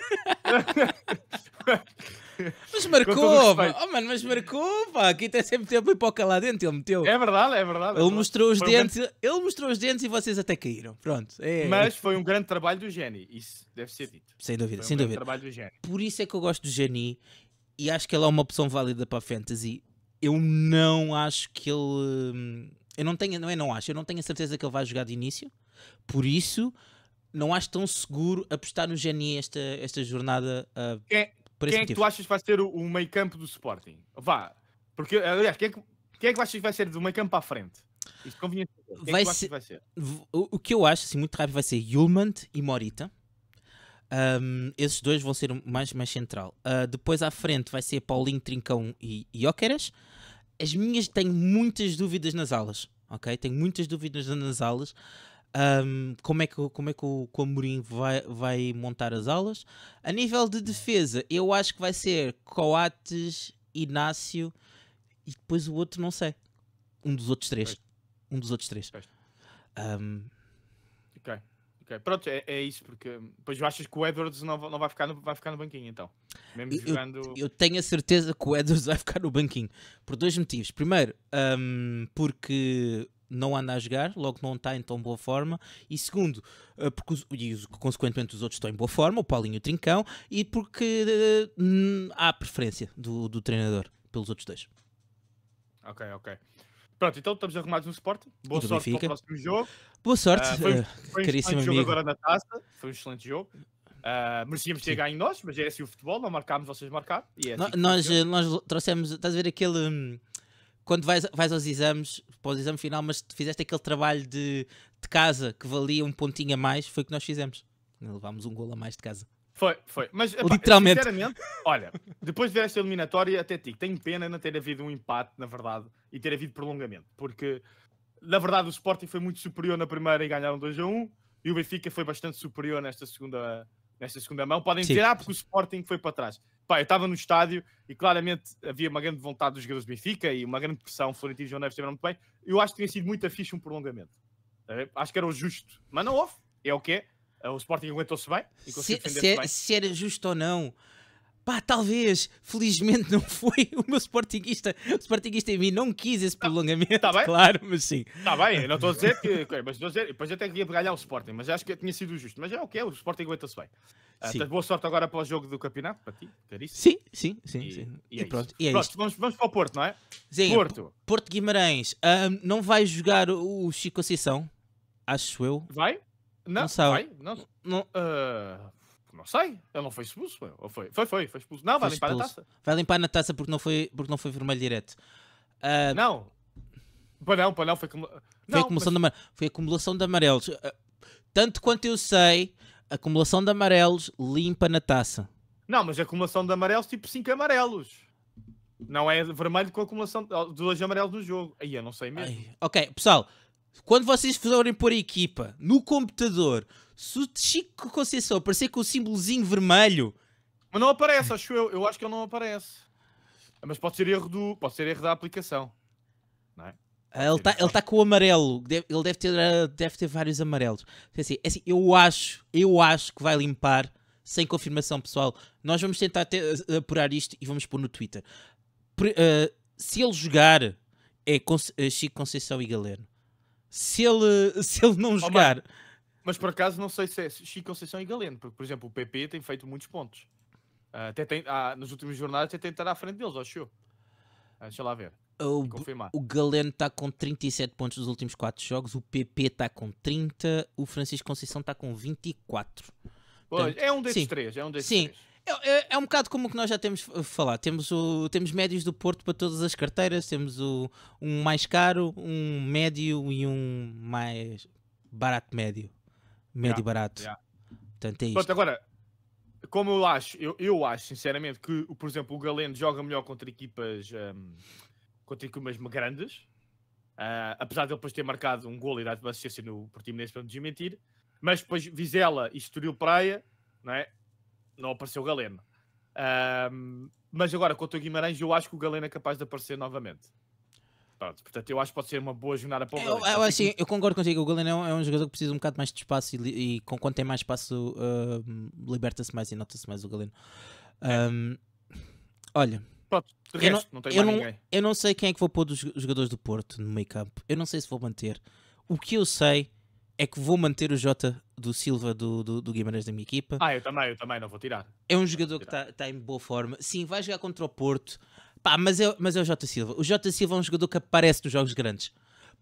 Mas marcou, pá. Oh, mano, mas marcou, pá. Aqui tem sempre tempo pipoca lá dentro, ele meteu. É verdade, é verdade. É ele é mostrou os dentes, um ele mostrou os dentes e vocês até caíram. Pronto. É. Mas foi um grande trabalho do Geni, isso deve ser dito. Sem dúvida, sem dúvida. Trabalho do Geni. Por isso é que eu gosto do Geni e acho que ele é uma opção válida para a fantasy. Eu não acho que ele hum, eu não tenho, não é, não acho, eu não tenho a certeza que ele vai jogar de início. Por isso, não acho tão seguro apostar no Geni esta, esta jornada. Uh... Quem, é, por quem é que tipo tu achas que vai ser o, meio campo do Sporting? Vá, porque, aliás, quem é que, quem é que achas que vai ser do meio campo para a frente? Isto convinha quem vai, é que ser, vai ser? O, que eu acho, assim, muito rápido, vai ser Yulmand e Morita. Um, esses dois vão ser mais, mais central. Uh, depois à frente vai ser Paulinho, Trincão e, e Óqueras. As minhas tenho muitas dúvidas nas aulas, ok? Tenho muitas dúvidas nas aulas um, como, é que, como é que o, o Amorim vai, vai montar as aulas. A nível de defesa, eu acho que vai ser Coates, Inácio e depois o outro, não sei. Um dos outros três. Um dos outros três. Um... Ok. Pronto, é, é, isso, porque depois achas que o Edwards não, não vai, ficar no, vai ficar no banquinho, então. Mesmo eu, jogando... eu tenho a certeza que o Edwards vai ficar no banquinho. Por dois motivos. Primeiro, um, porque não anda a jogar, logo não está em tão boa forma, e segundo, eh, porque os, e consequentemente os outros estão em boa forma, o Paulinho e o Trincão, e porque uh, há preferência do, do treinador pelos outros dois. Ok, ok. Pronto, então estamos arrumados no suporte. Boa sorte Benfica. para o próximo jogo. Boa sorte, uh, foi, um, eh, foi um caríssimo amigo. Jogo agora na taça. Foi um excelente jogo. Uh, merecíamos ter em ganho nós, mas é assim o futebol, não marcámos, vocês marcaram. É assim nós, nós, nós, trouxemos, estás a ver aquele hum, quando vais, vais aos exames, para o exame final, mas fizeste aquele trabalho de, de casa que valia um pontinho a mais, foi o que nós fizemos. Levámos um gol a mais de casa. Foi, foi. Mas, epá, Literalmente. Sinceramente, olha, depois de ver esta eliminatória, até ti, tenho pena não ter havido um empate, na verdade, e ter havido prolongamento, porque, na verdade, o Sporting foi muito superior na primeira e ganharam 2 a 1, e o Benfica foi bastante superior nesta segunda, nesta segunda mão. Podem Sim. dizer, ah, porque o Sporting foi para trás pá, eu estava no estádio e claramente havia uma grande vontade dos jogadores do Benfica e uma grande pressão. Florentino Florentino João Neves muito bem. Eu acho que teria sido muito afixe um prolongamento. Eh, acho que era o justo, mas não houve. É o que eh, é. O Sporting aguentou-se bem e conseguiu se, se, é, bem. Se era justo ou não, pá, talvez, felizmente não foi o meu Sportingista, o Sportingista em mim não quis esse tá- prolongamento, tá, tá claro, mas sim. Está bem, não estou a dizer que, mas estou a dizer, depois até queria ganhar o Sporting, mas acho que tinha sido justo, mas é o que é, o Sporting aguenta-se bem. Ah, então sim. Uh, boa sorte agora para o jogo do campeonato, para ti, caríssimo. Sim, sim, sim. E, sim. É e, e é pronto, e é pronto vamos, vamos para o Porto, não é? Sim, Porto. Porto Guimarães, não vai jogar o Chico Sissão, acho eu. Vai? Não, não sabe. Vai? Não, não. Uh, não sei, ele não foi expulso, foi, foi, foi, foi, foi expulso. Não, vai limpar expulso. na taça. Vai limpar na taça porque não foi, porque não foi vermelho direto. Uh, não, para não, não, foi, acumula... não, foi acumulação mas... de amarelos. Foi acumulação de amarelos. Uh, tanto quanto eu sei, acumulação de amarelos limpa na taça. Não, mas acumulação de amarelos, tipo 5 amarelos. Não é vermelho com a acumulação de oh, dois amarelos no jogo. Aí eu não sei mesmo. Ai, ok, pessoal, quando vocês forem por equipa no computador, se o Chico Conceição aparecer com o símbolozinho vermelho. Mas não aparece, acho eu. Eu acho que ele não aparece. Mas pode ser erro, do, pode ser erro da aplicação. Não é? Ele está ele tá com o amarelo, ele deve ter, ah, deve ter vários amarelos. Assim, é assim, eu acho, eu acho que vai limpar sem confirmação pessoal. Nós vamos tentar ter, ah, apurar isto e vamos pôr no Twitter. uh, se ele jogar, é Chico Conceição e Galeno. Se ele, se ele não oh, jogar. mas por acaso não sei se é Chico Conceição e Galeno, porque, por exemplo, o PP tem feito muitos pontos. Uh, até tem, ah, nos últimos jornadas até tem estar à frente deles, acho eu. deixa lá ver. O, o Galeno está com 37 pontos nos últimos 4 jogos, o PP está com 30, o Francisco Conceição está com 24. Portanto, é um desses sim, três, é um desses sim. Três. É, é, é um bocado como o que nós já temos falado. Temos, o, temos médios do Porto para todas as carteiras. Temos o, um mais caro, um médio e um mais barato médio. Médio yeah, barato. Yeah. Portanto, é isto. Pronto, agora, como eu acho, eu, eu acho sinceramente que, por exemplo, o Galeno joga melhor contra equipas um, contra mesmo grandes, uh, apesar de ele depois ter marcado um gol e dado uma assistência no Portimonense para não desmentir, mas depois Vizela e Estoril Praia, não é? Não apareceu Galeno. Uh, mas agora contra o Guimarães, eu acho que o Galeno é capaz de aparecer novamente. Pronto, portanto, eu acho que pode ser uma boa jornada para o Galeno. Eu, eu, assim, eu concordo contigo. O Galeno é um, é um jogador que precisa um bocado mais de espaço e, e com quanto tem mais espaço, uh, liberta-se mais e nota-se mais o Galeno. Um, é. olha, Pronto, de eu não, não tem eu mais não, ninguém. Eu não sei quem é que vou pôr dos jogadores do Porto no meio campo. Eu não sei se vou manter. O que eu sei é que vou manter o Jota do Silva do, do, do Guimarães da minha equipa. Ah, eu também, eu também não vou tirar. É um jogador que está tá em boa forma. Sim, vai jogar contra o Porto. Pá, mas é, mas é o Jota Silva. O Jota Silva é um jogador que aparece nos jogos grandes.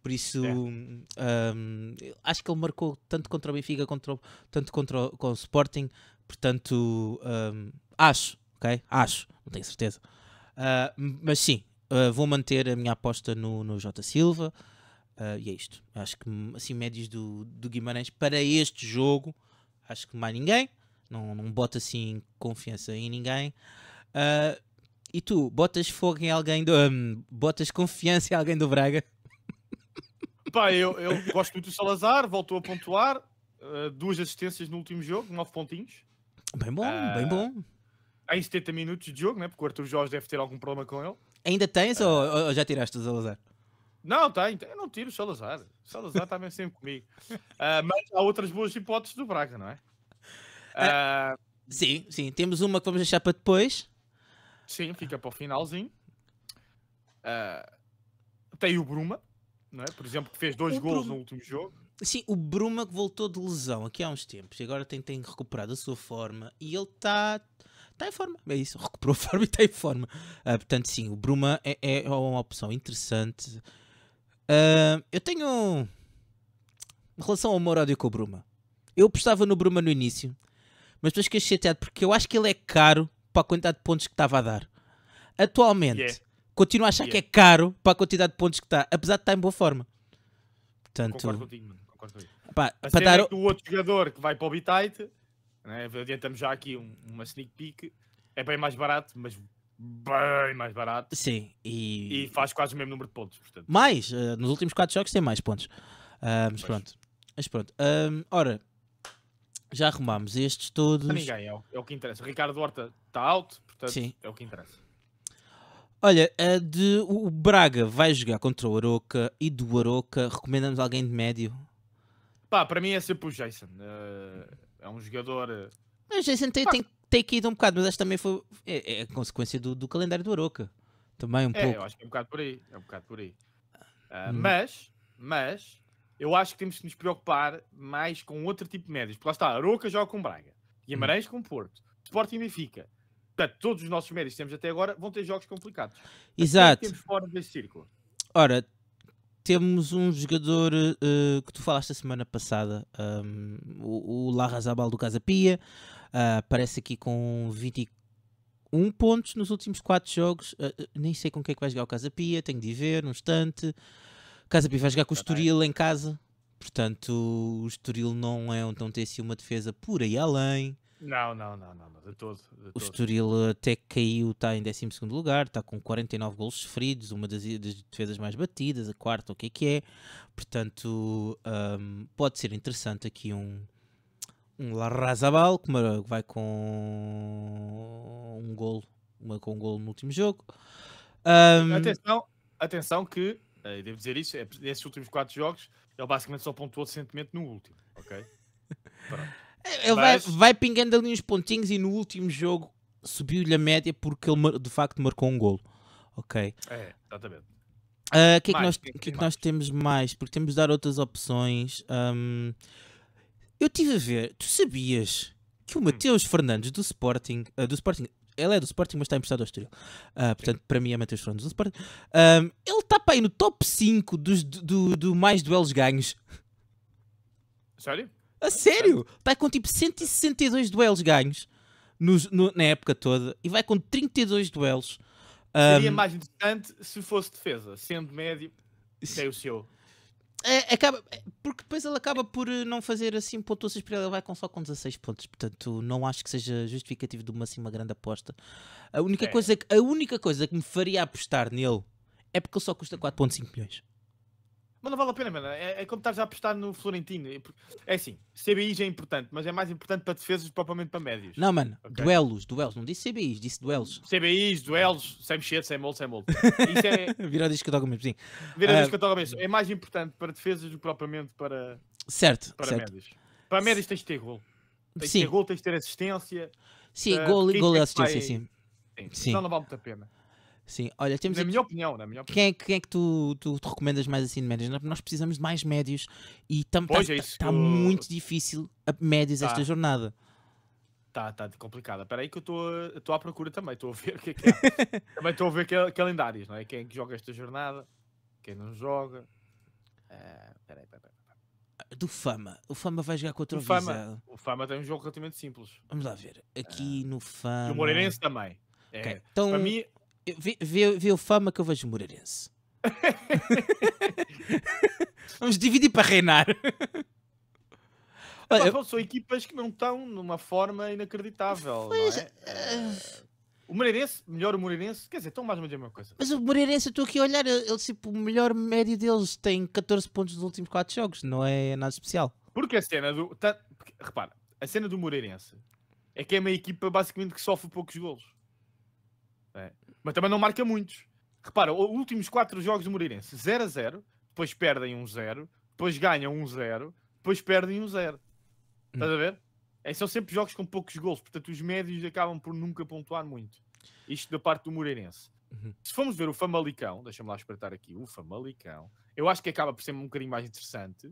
Por isso, é. um, acho que ele marcou tanto contra o Benfica, contra o, tanto contra o, com o Sporting. Portanto, um, acho, ok? Acho, não tenho certeza. Uh, mas sim, uh, vou manter a minha aposta no, no Jota Silva. Uh, e é isto. Acho que hum, assim, médios do, do Guimarães para este jogo, acho que mais ninguém. Não, não bota assim confiança em ninguém. e tu, botas fogo em alguém do. Um, botas confiança em alguém do Braga? Pá, eu, eu gosto muito do Salazar, voltou a pontuar. duas assistências no último jogo, nove pontinhos. Bem bom, bem bom em 70 minutos de jogo, né? porque o Arthur Jorge deve ter algum problema com ele. Ainda tens ou, ou, já tiraste o Salazar? Não, tem, eu não tiro o Salazar. O Salazar está bem sempre comigo. Uh, mas há outras boas hipóteses do Braga, não é? Uh, sim, sim. Temos uma que vamos deixar para depois. Sim, fica para o finalzinho. Uh, tem o Bruma, não é? por exemplo, que fez dois o gols Bruma. no último jogo. Sim, o Bruma que voltou de lesão aqui há uns tempos e agora tem, tem recuperado a sua forma e ele está está em forma. É isso, recuperou a forma e está em forma. Uh, portanto, sim, o Bruma é, é uma opção interessante. Uh, eu tenho. Em relação ao amor ódio com o Bruma, eu apostava no Bruma no início, mas depois fiquei chateado porque eu acho que ele é caro para a quantidade de pontos que estava a dar. Atualmente, yeah. continuo a achar yeah. que é caro para a quantidade de pontos que está, apesar de estar em boa forma. Portanto, contigo, mano. Concordo contigo. Pá, para dar... É o outro jogador que vai para o B-Tight né? Adiantamos já aqui um, uma sneak peek. É bem mais barato, mas bem mais barato. Sim, e... e faz quase o mesmo número de pontos. Portanto. Mais, uh, nos últimos 4 jogos tem mais pontos. Uh, mas, pronto. mas pronto. Ah, ora, já arrumámos estes todos. A ninguém, é o, é o, que interessa. O Ricardo Horta está alto, portanto Sim. é o que interessa. Olha, de, o Braga vai jogar contra o Aroca e do Aroca recomendamos alguém de médio? Pá, para mim é sempre o Jason. Uh, é um jogador. Eh, mas Jason Tate ah. tem, tem que ir um bocado, mas acho que também foi. É, é consequência do, do, calendário do Aroca. Também um é, pouco. Eu acho que é um bocado por aí. É um bocado por aí. Uh, hum. Mas, mas, eu acho que temos que nos preocupar mais com outro tipo de médios. Porque lá está, Aroca joga com Braga, Guimarães hum. com Porto, Sporting Fica. Portanto, todos os nossos médios que temos até agora vão ter jogos complicados. Exato. Até temos fora desse círculo. Ora, temos um jogador uh, que tu falaste a semana passada, um, ehm, o, o do Casa Pia, uh, aparece aqui com 21 pontos nos últimos 4 jogos. Uh, nem sei com quem é que vai jogar o Casa Pia, tenho de ver num instante. O Casa Pia vai jogar com o tá Estoril em casa, portanto, o Estoril não é um tão tem uma defesa por aí além. Não, não, não, não, não de todo. De o Estoril até caiu, está em 12 lugar, está com 49 gols sofridos, uma das, das, defesas mais batidas, a quarta, o que é que é. Portanto, um, pode ser interessante aqui um, um Larrazabal, que vai com um gol, uma, com um gol no último jogo. Um... Atenção, atenção que, eh, devo dizer isso, é, esses últimos 4 jogos, ele basicamente só pontuou recentemente no último, ok? Pronto. Ele vai, vai pingando ali uns pontinhos e no último jogo subiu-lhe a média porque ele de facto marcou um golo. Ok. É, exatamente. Ah, o uh, que é que, nós, que, que, é que nós temos mais? Porque temos de dar outras opções. Um, eu estive a ver, tu sabias que o hum. Mateus hum. Fernandes do Sporting, uh, do Sporting, ele é do Sporting, mas está emprestado ao Estoril. Uh, portanto, Sim. para mim é Mateus Fernandes do Sporting. Um, ele está para aí no top 5 dos, do, do mais duelos ganhos. Sério? A sério? vai com tipo 162 duelos ganhos nos, no, na época toda e vai com 32 duelos. Seria um, mais interessante se fosse defesa, sendo médio, sei é o seu. É, acaba, é, porque depois ele acaba por eh, não fazer assim pontuações para ele, ele vai com só com 16 pontos, portanto não acho que seja justificativo de uma, assim, uma grande aposta. A única, é. coisa, a única coisa que me faria apostar nele é porque ele só custa 4.5 milhões. Mas não vale a pena, mano. É, é como estás a apostar no Florentino. É assim, CBI é importante, mas é mais importante para defesas propriamente para médios. Não, mano, okay? duelos, duelos. Não disse CBIs, disse duelos. CBIs, duelos, sem mexer, sem molde, sem molde. Isso é. Virar disco que toca mesmo, sim. Virar uh... Ah, disco que toca mesmo. É mais importante para defesas do que propriamente para. Certo, para certo. médios. Para médios tens de ter gol. Tens de ter gol, tens de ter assistência. Sim, uh, ah, gol, gol e é é assistência, sim. sim. Sim. não vale muito a pena. Sim, olha, temos. Na aqui... minha opinião, na minha opinião. Quem é, quem é que tu, tu, tu, recomendas mais assim de médios? Nós precisamos de mais médios e está é tá, tá eu... muito difícil a médios tá. esta jornada. Tá, tá complicada. Espera aí que eu estou à procura também, estou a ver o que é que há. também estou a ver que calendários, não é? Quem é que joga esta jornada, quem não joga. Ah, espera uh, aí, espera Do Fama. O Fama vai jogar contra o, Fama. O Fama tem um jogo relativamente simples. Vamos lá ver. Aqui ah. no Fama. E o Moreirense também. É, okay. então... Para mim, Vê, vê, vê o fama que eu vejo Moreirense. Vamos dividir para reinar. são equipas que não estão numa forma inacreditável. Pois, é? uh... O Moreirense, melhor o Moreirense, quer dizer, estão mais ou menos a mesma coisa. Mas o Moreirense, eu estou aqui a olhar, ele, tipo, o melhor médio deles tem 14 pontos nos últimos 4 jogos, não é nada especial. Porque a cena do. Tá, repara, a cena do Moreirense é que é uma equipa basicamente que sofre poucos golos. É mas também não marca muitos. Repara, os últimos quatro jogos do Moreirense, 0 a 0, depois perdem 1 um 0, depois ganham 1 um 0, depois perdem 1 um 0. Estás a ver? É, são sempre jogos com poucos gols, portanto os médios acabam por nunca pontuar muito. Isto da parte do Moreirense. Uhum. Se formos ver o Famalicão, deixa-me lá espreitar aqui, o Famalicão, eu acho que acaba por ser um bocadinho mais interessante.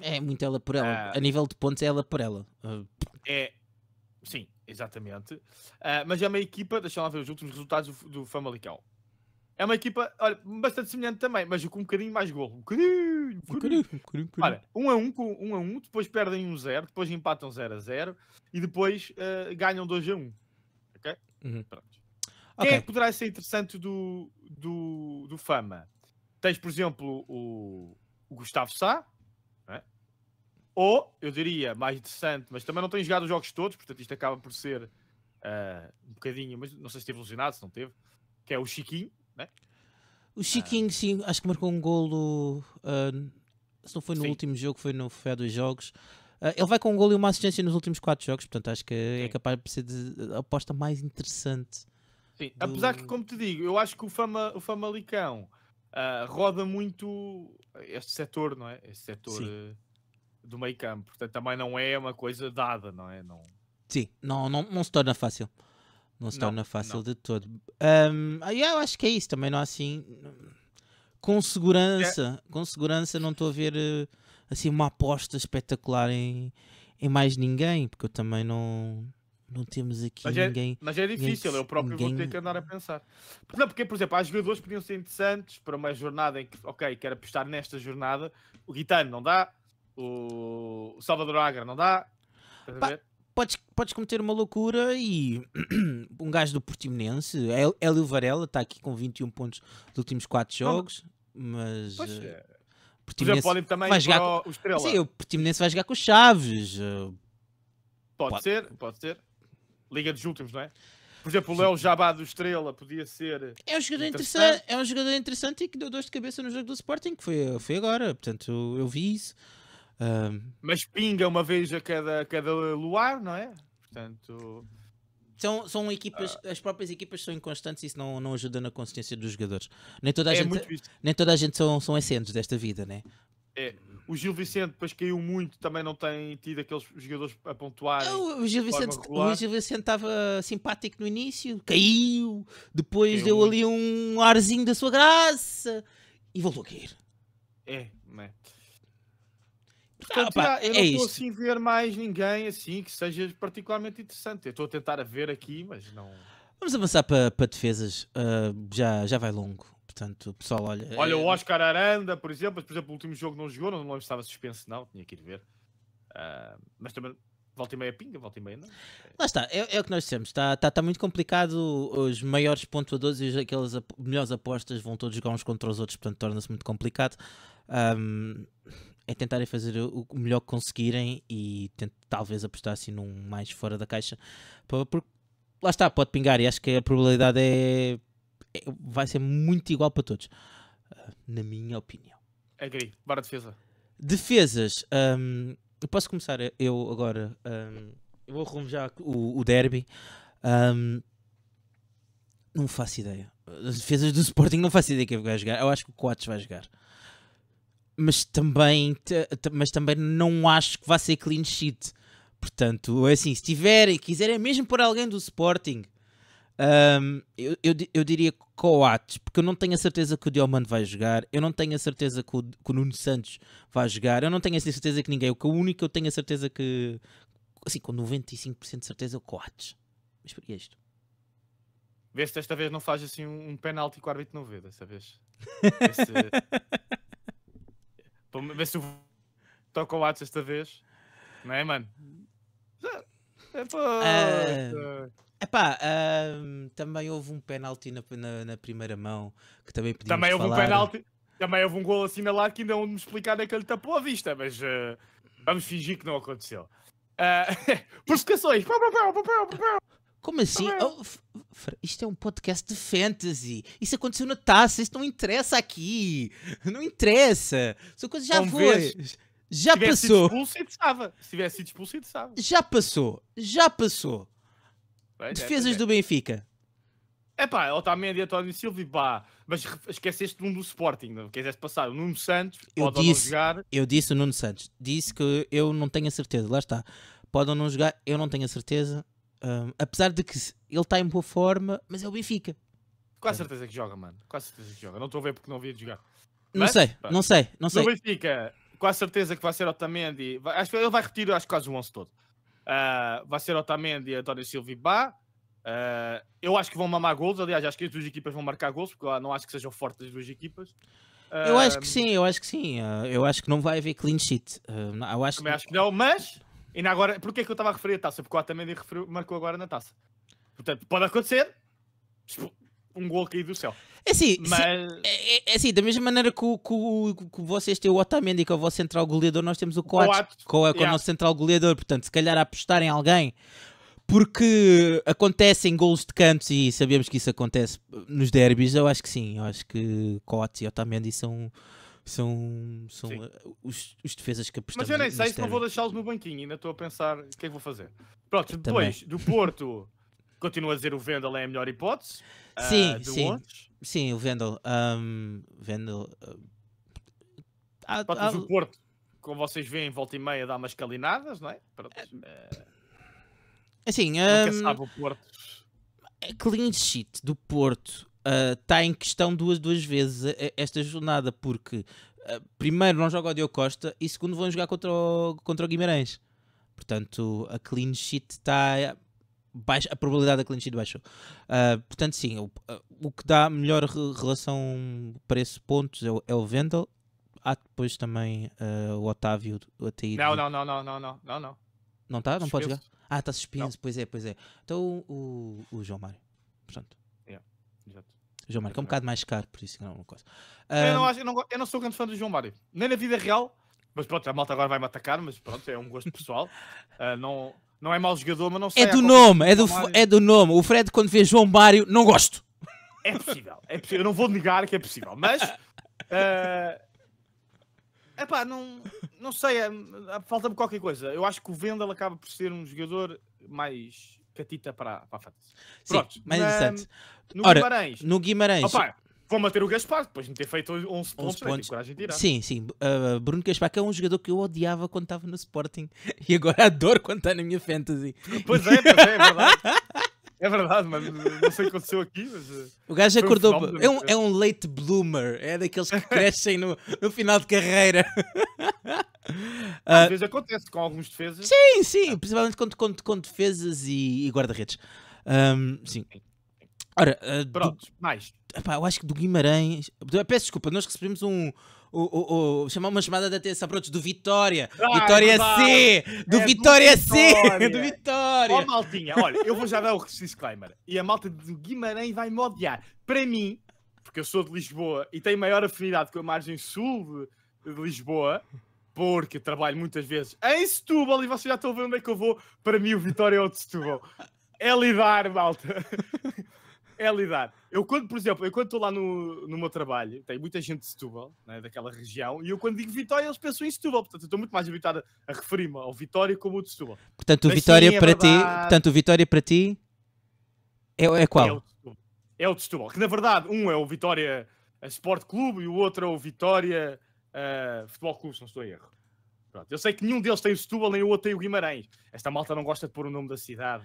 É muito ela por ela. Ah. a nível de pontos é ela por ela. Ah. É, Sim, exatamente. Uh, mas é uma equipa, deixa lá ver os últimos resultados do, do Famalicão. É uma equipa, olha, bastante semelhante também, mas com um bocadinho mais golo. Um bocadinho, um bocadinho. Um bocadinho, um Olha, 1 um a 1 um, com 1 um a 1, um, depois perdem 1 um 0, depois empatam 0 a 0 e depois uh, ganham 2 a 1. Ok? Uhum. Pronto. Okay. Quem é que poderá ser interessante do, do, do Fama? Tens, por exemplo, o, o Gustavo Sá, ou, eu diria, mais interessante, mas também não tem jogado os jogos todos, portanto isto acaba por ser uh, um bocadinho, mas não sei se teve ilusionado, se não teve, que é o Chiquinho, né? O Chiquinho, ah. sim, acho que marcou um golo, uh, se não foi no sim. último jogo, foi, no, Fé dos jogos. Uh, ele vai com um golo e uma assistência nos últimos quatro jogos, portanto acho que é sim. é capaz de ser a aposta mais interessante. Sim, do... apesar que, como te digo, eu acho que o, Fama, o Famalicão uh, roda muito este setor, não é? Este setor do meio campo. Portanto, também não é uma coisa dada, não é? Não... Sim, não, não, não se torna fácil. Não se não, torna fácil não. de todo. Um, eu acho que é isso, também não há assim. Com segurança, é. com segurança, não estou a ver eh, assim uma aposta espetacular em, em mais ninguém, porque eu também não não temos aqui mas é, ninguém. mas é difícil, ninguém, eu próprio ninguém... vou ter que andar a pensar. Não, porque, por exemplo, há jogadores que podiam ser interessantes para uma jornada em que, ok, quero apostar nesta jornada, o Guitano não dá, o, Salvador Agra, não dá? Pa, podes, podes cometer uma loucura e um gajo do Portimonense, é Hélio Varela, está aqui com 21 pontos dos últimos 4 jogos, não. mas. Pois é. Portimonense podem também vai jogar com, o Estrela. Sim, o Portimonense vai jogar com o Chaves. Eh, pode, pode, ser, pode ser. Liga dos últimos, não é? Por exemplo, o Léo Jabá do Estrela podia ser. É um jogador interessante, interessante é um jogador interessante e que deu dois de cabeça no jogo do Sporting, que foi, foi agora. Portanto, eu vi isso. Um... Mas pinga uma vez a cada, a cada luar, não é? Portanto. São, são equipas, as próprias equipas são inconstantes e isso não, não ajuda na consistência dos jogadores. Nem toda a é gente, nem toda a gente são, são ascendos desta vida, né? É. O Gil Vicente depois caiu muito, também não tem tido aqueles jogadores a pontuar. O Gil Vicente, o Gil Vicente estava simpático no início, caiu, depois caiu deu muito. ali um arzinho da sua graça e voltou a cair. É, não é? Portanto, ah, opa, já, eu é não estou assim ver mais ninguém assim que seja particularmente interessante. Eu estou a tentar a ver aqui, mas não. Vamos avançar para, defesas. Uh, já, já vai longo. Portanto, pessoal, olha. Olha, o eh, Oscar Aranda, por exemplo, por exemplo, o último jogo não jogou, não, estava suspenso, não, tinha que ir ver. Uh, mas também volta e meia pinga, volta e meia não. Lá está, é, é o que nós dissemos, está, está, está muito complicado, os maiores pontuadores e aquelas ap melhores apostas vão todos jogar uns contra os outros, portanto torna-se muito complicado. Um, é tentarem fazer o melhor que conseguirem e talvez apostar assim num mais fora da caixa. Porque lá está, pode pingar e acho que a probabilidade é, é vai ser muito igual para todos, ah, na minha opinião. Agri bora defesa. Defesas, um, eu posso começar eu agora. Um, eu vou rumo já o, o derby. Um, não faço ideia. As defesas do Sporting não faço ideia quem vai jogar. Eu acho que o Coates vai jogar mas também, mas também não acho que vá ser clean sheet. Portanto, é assim, se tiverem, quiserem mesmo por alguém do Sporting, um, eu, eu, eu, diria Coates, porque eu não tenho a certeza que o Diomando vai jogar, eu não tenho a certeza que o, que o Nuno Santos vai jogar, eu não tenho a certeza que ninguém, o único que eu tenho a certeza que, assim, com 95% de certeza é o Coates. Mas por é isto? Vê se desta vez não faz assim um, pênalti penalti que o árbitro não vê, desta vez. se ver se eu toca o Atos esta vez. Não é, mano? É pá. Uh... também houve um penalti na, na, na, primeira mão que também Também houve falar. um penalti, também houve um gol assinalado que ainda não me explicar é que ele tapou a vista, mas uh, vamos fingir que não aconteceu. Uh, por explicações. Como assim? É? Oh, isto é um podcast de fantasy. Isso aconteceu na taça. Isso não interessa aqui. Não interessa. São coisas já foi. Já passou. Expulso, Se tivesse sido expulso, sabe. Já passou. Já passou. É, Defesas é, do Benfica. É pá, Otamendi e António Silva e pá. Mas esqueceste de um do Sporting. Não? Quiseste passar o Nuno Santos. Eu disse, jogar. eu disse o Nuno Santos. Disse que eu não tenho a certeza. Lá está. Podem ou não jogar, eu não tenho a certeza um, apesar de que ele está em boa forma, mas é o Benfica. Com a certeza que joga, mano. Com a certeza que joga. Não estou a ver porque não vi de jogar. Não mas, sei, pá, não sei, não sei. Benfica, com a certeza que vai ser Otamendi. Vai, acho que ele vai retirar acho que quase o 11 todo. Uh, vai ser Otamendi, António Silva e Bá. Uh, eu acho que vão mamar gols. Aliás, acho que as duas equipas vão marcar gols, porque não acho que sejam fortes as duas equipas. Eu acho que ah, sim, eu acho que sim. Eu acho que não vai haver clean sheet. Eu acho Também que... acho que não, mas e agora, porquê é que eu estava a referir a taça? Porque o Otamendi referiu, marcou agora na taça. Portanto, pode acontecer tipo, um gol cair do céu. É assim, Mas... É, é, é assim, da mesma maneira que, que, que vocês têm o Otamendi, que é o vosso central goleador, nós temos o Coates, que é o é nosso central goleador. Portanto, se calhar apostar em alguém, porque acontecem golos de cantos e sabemos que isso acontece nos derbys, eu acho que sim. Eu acho que Coates e Otamendi são são, são eh, os, os defesas que apostaram. Mas eu nem sei se não vou deixá-los no banquinho, ainda estou a pensar o que é que vou fazer. Pronto, depois do Porto, continua a dizer o Vendel é a melhor hipótese. Sim, uh, sim. Outros. Sim, o Vendel. Um, Vendel. Uh, eh, há, há... o Porto, como vocês veem, volta e meia dá umas calinadas, não é? Pronto, uh, assim, nunca um, sabe o Porto. Clean sheet do Porto uh, eh, está em questão duas, duas vezes eh, eh, esta jornada, porque uh, primeiro não joga o Diogo Costa e segundo vão jogar contra o, contra o Guimarães. Portanto, a clean sheet está. Baixa, a probabilidade da clean sheet baixou. Uh, portanto, sim, o, o, que dá melhor relação preço-pontos é, é o Vendel é há depois também uh, o Otávio até Não, não, não, não, não, não, não, não. Tá? Não está? Não suspenso. pode jogar? Ah, está suspenso, não. pois é, pois é. Então o, o João Mário. Portanto. Exato. João Mário, que é um é bocado mais caro, por isso não é uma coisa. Eu, não acho, eu, não, eu não sou grande fã do João Mário, nem na vida real, mas pronto, a malta agora vai-me atacar, mas pronto, é um gosto pessoal. uh, não, não é mau jogador, mas não é sei. É tipo do nome, é do, é do nome. O Fred, quando vê João Mário, não gosto. É possível, é possível. Eu não vou negar que é possível, mas. Uh, epá, não, não sei, é, hum, falta-me qualquer coisa. Eu acho que o Vendel acaba por ser um jogador mais catita para, para a fantasy. Sim, Pronto, mais interessante. No Ora, Guimarães. No Guimarães. Opa, vão o Gaspar, depois de ter feito 11, 11 pontos. pontos. Coragem de tirar. Sim, sim. Uh, Bruno Gaspar, que é um jogador que eu odiava quando estava no Sporting e agora adoro quando está na minha fantasy. Pois é, pois é, é verdade. É verdade, mano. Não sei o que aconteceu aqui, mas. Eh, o gajo acordou. Um é, um, é um late bloomer. É daqueles que crescem no, no final de carreira. Ah, Às uh, vezes acontece com alguns defesas. Sim, sim. Ah. Principalmente com, com, com defesas e, e guarda-redes. Um, sim. Ora, uh, Pronto, do... mais. Epá, eu acho que do Guimarães. Peço desculpa, nós recebemos um o, o, o, uma chamada de atenção para outros do Vitória. Ai, Vitória é C! Do é Vitória do C! Vitória. do Vitória! Ó, oh, maltinha, olha, eu vou já dar o disclaimer. E a malta de Guimarães vai me odiar. Para mim, porque eu sou de Lisboa e tenho maior afinidade com a margem sul de, de Lisboa, porque trabalho muitas vezes em Setúbal e vocês já estão a ver onde é que eu vou. Para mim, o Vitória é o de Setúbal. É lidar, malta é lidar. Eu quando, por exemplo, eu quando estou lá no, no meu trabalho, tem muita gente de Setúbal, né, daquela região, e eu quando digo Vitória, eles pensam em Setúbal, portanto eu estou muito mais habitado a referir-me ao Vitória como o de Setúbal. Portanto, o Mas, Vitória sim, é para ti, portanto, o Vitória para ti é, é qual? É o, é o de Setúbal, que na verdade um é o Vitória Sport Clube e o outro é o Vitória uh, Futebol Clube, se não estou a erro. Pronto. Eu sei que nenhum deles tem o Setúbal, nem o outro tem o Guimarães. Esta malta não gosta de pôr o nome da cidade.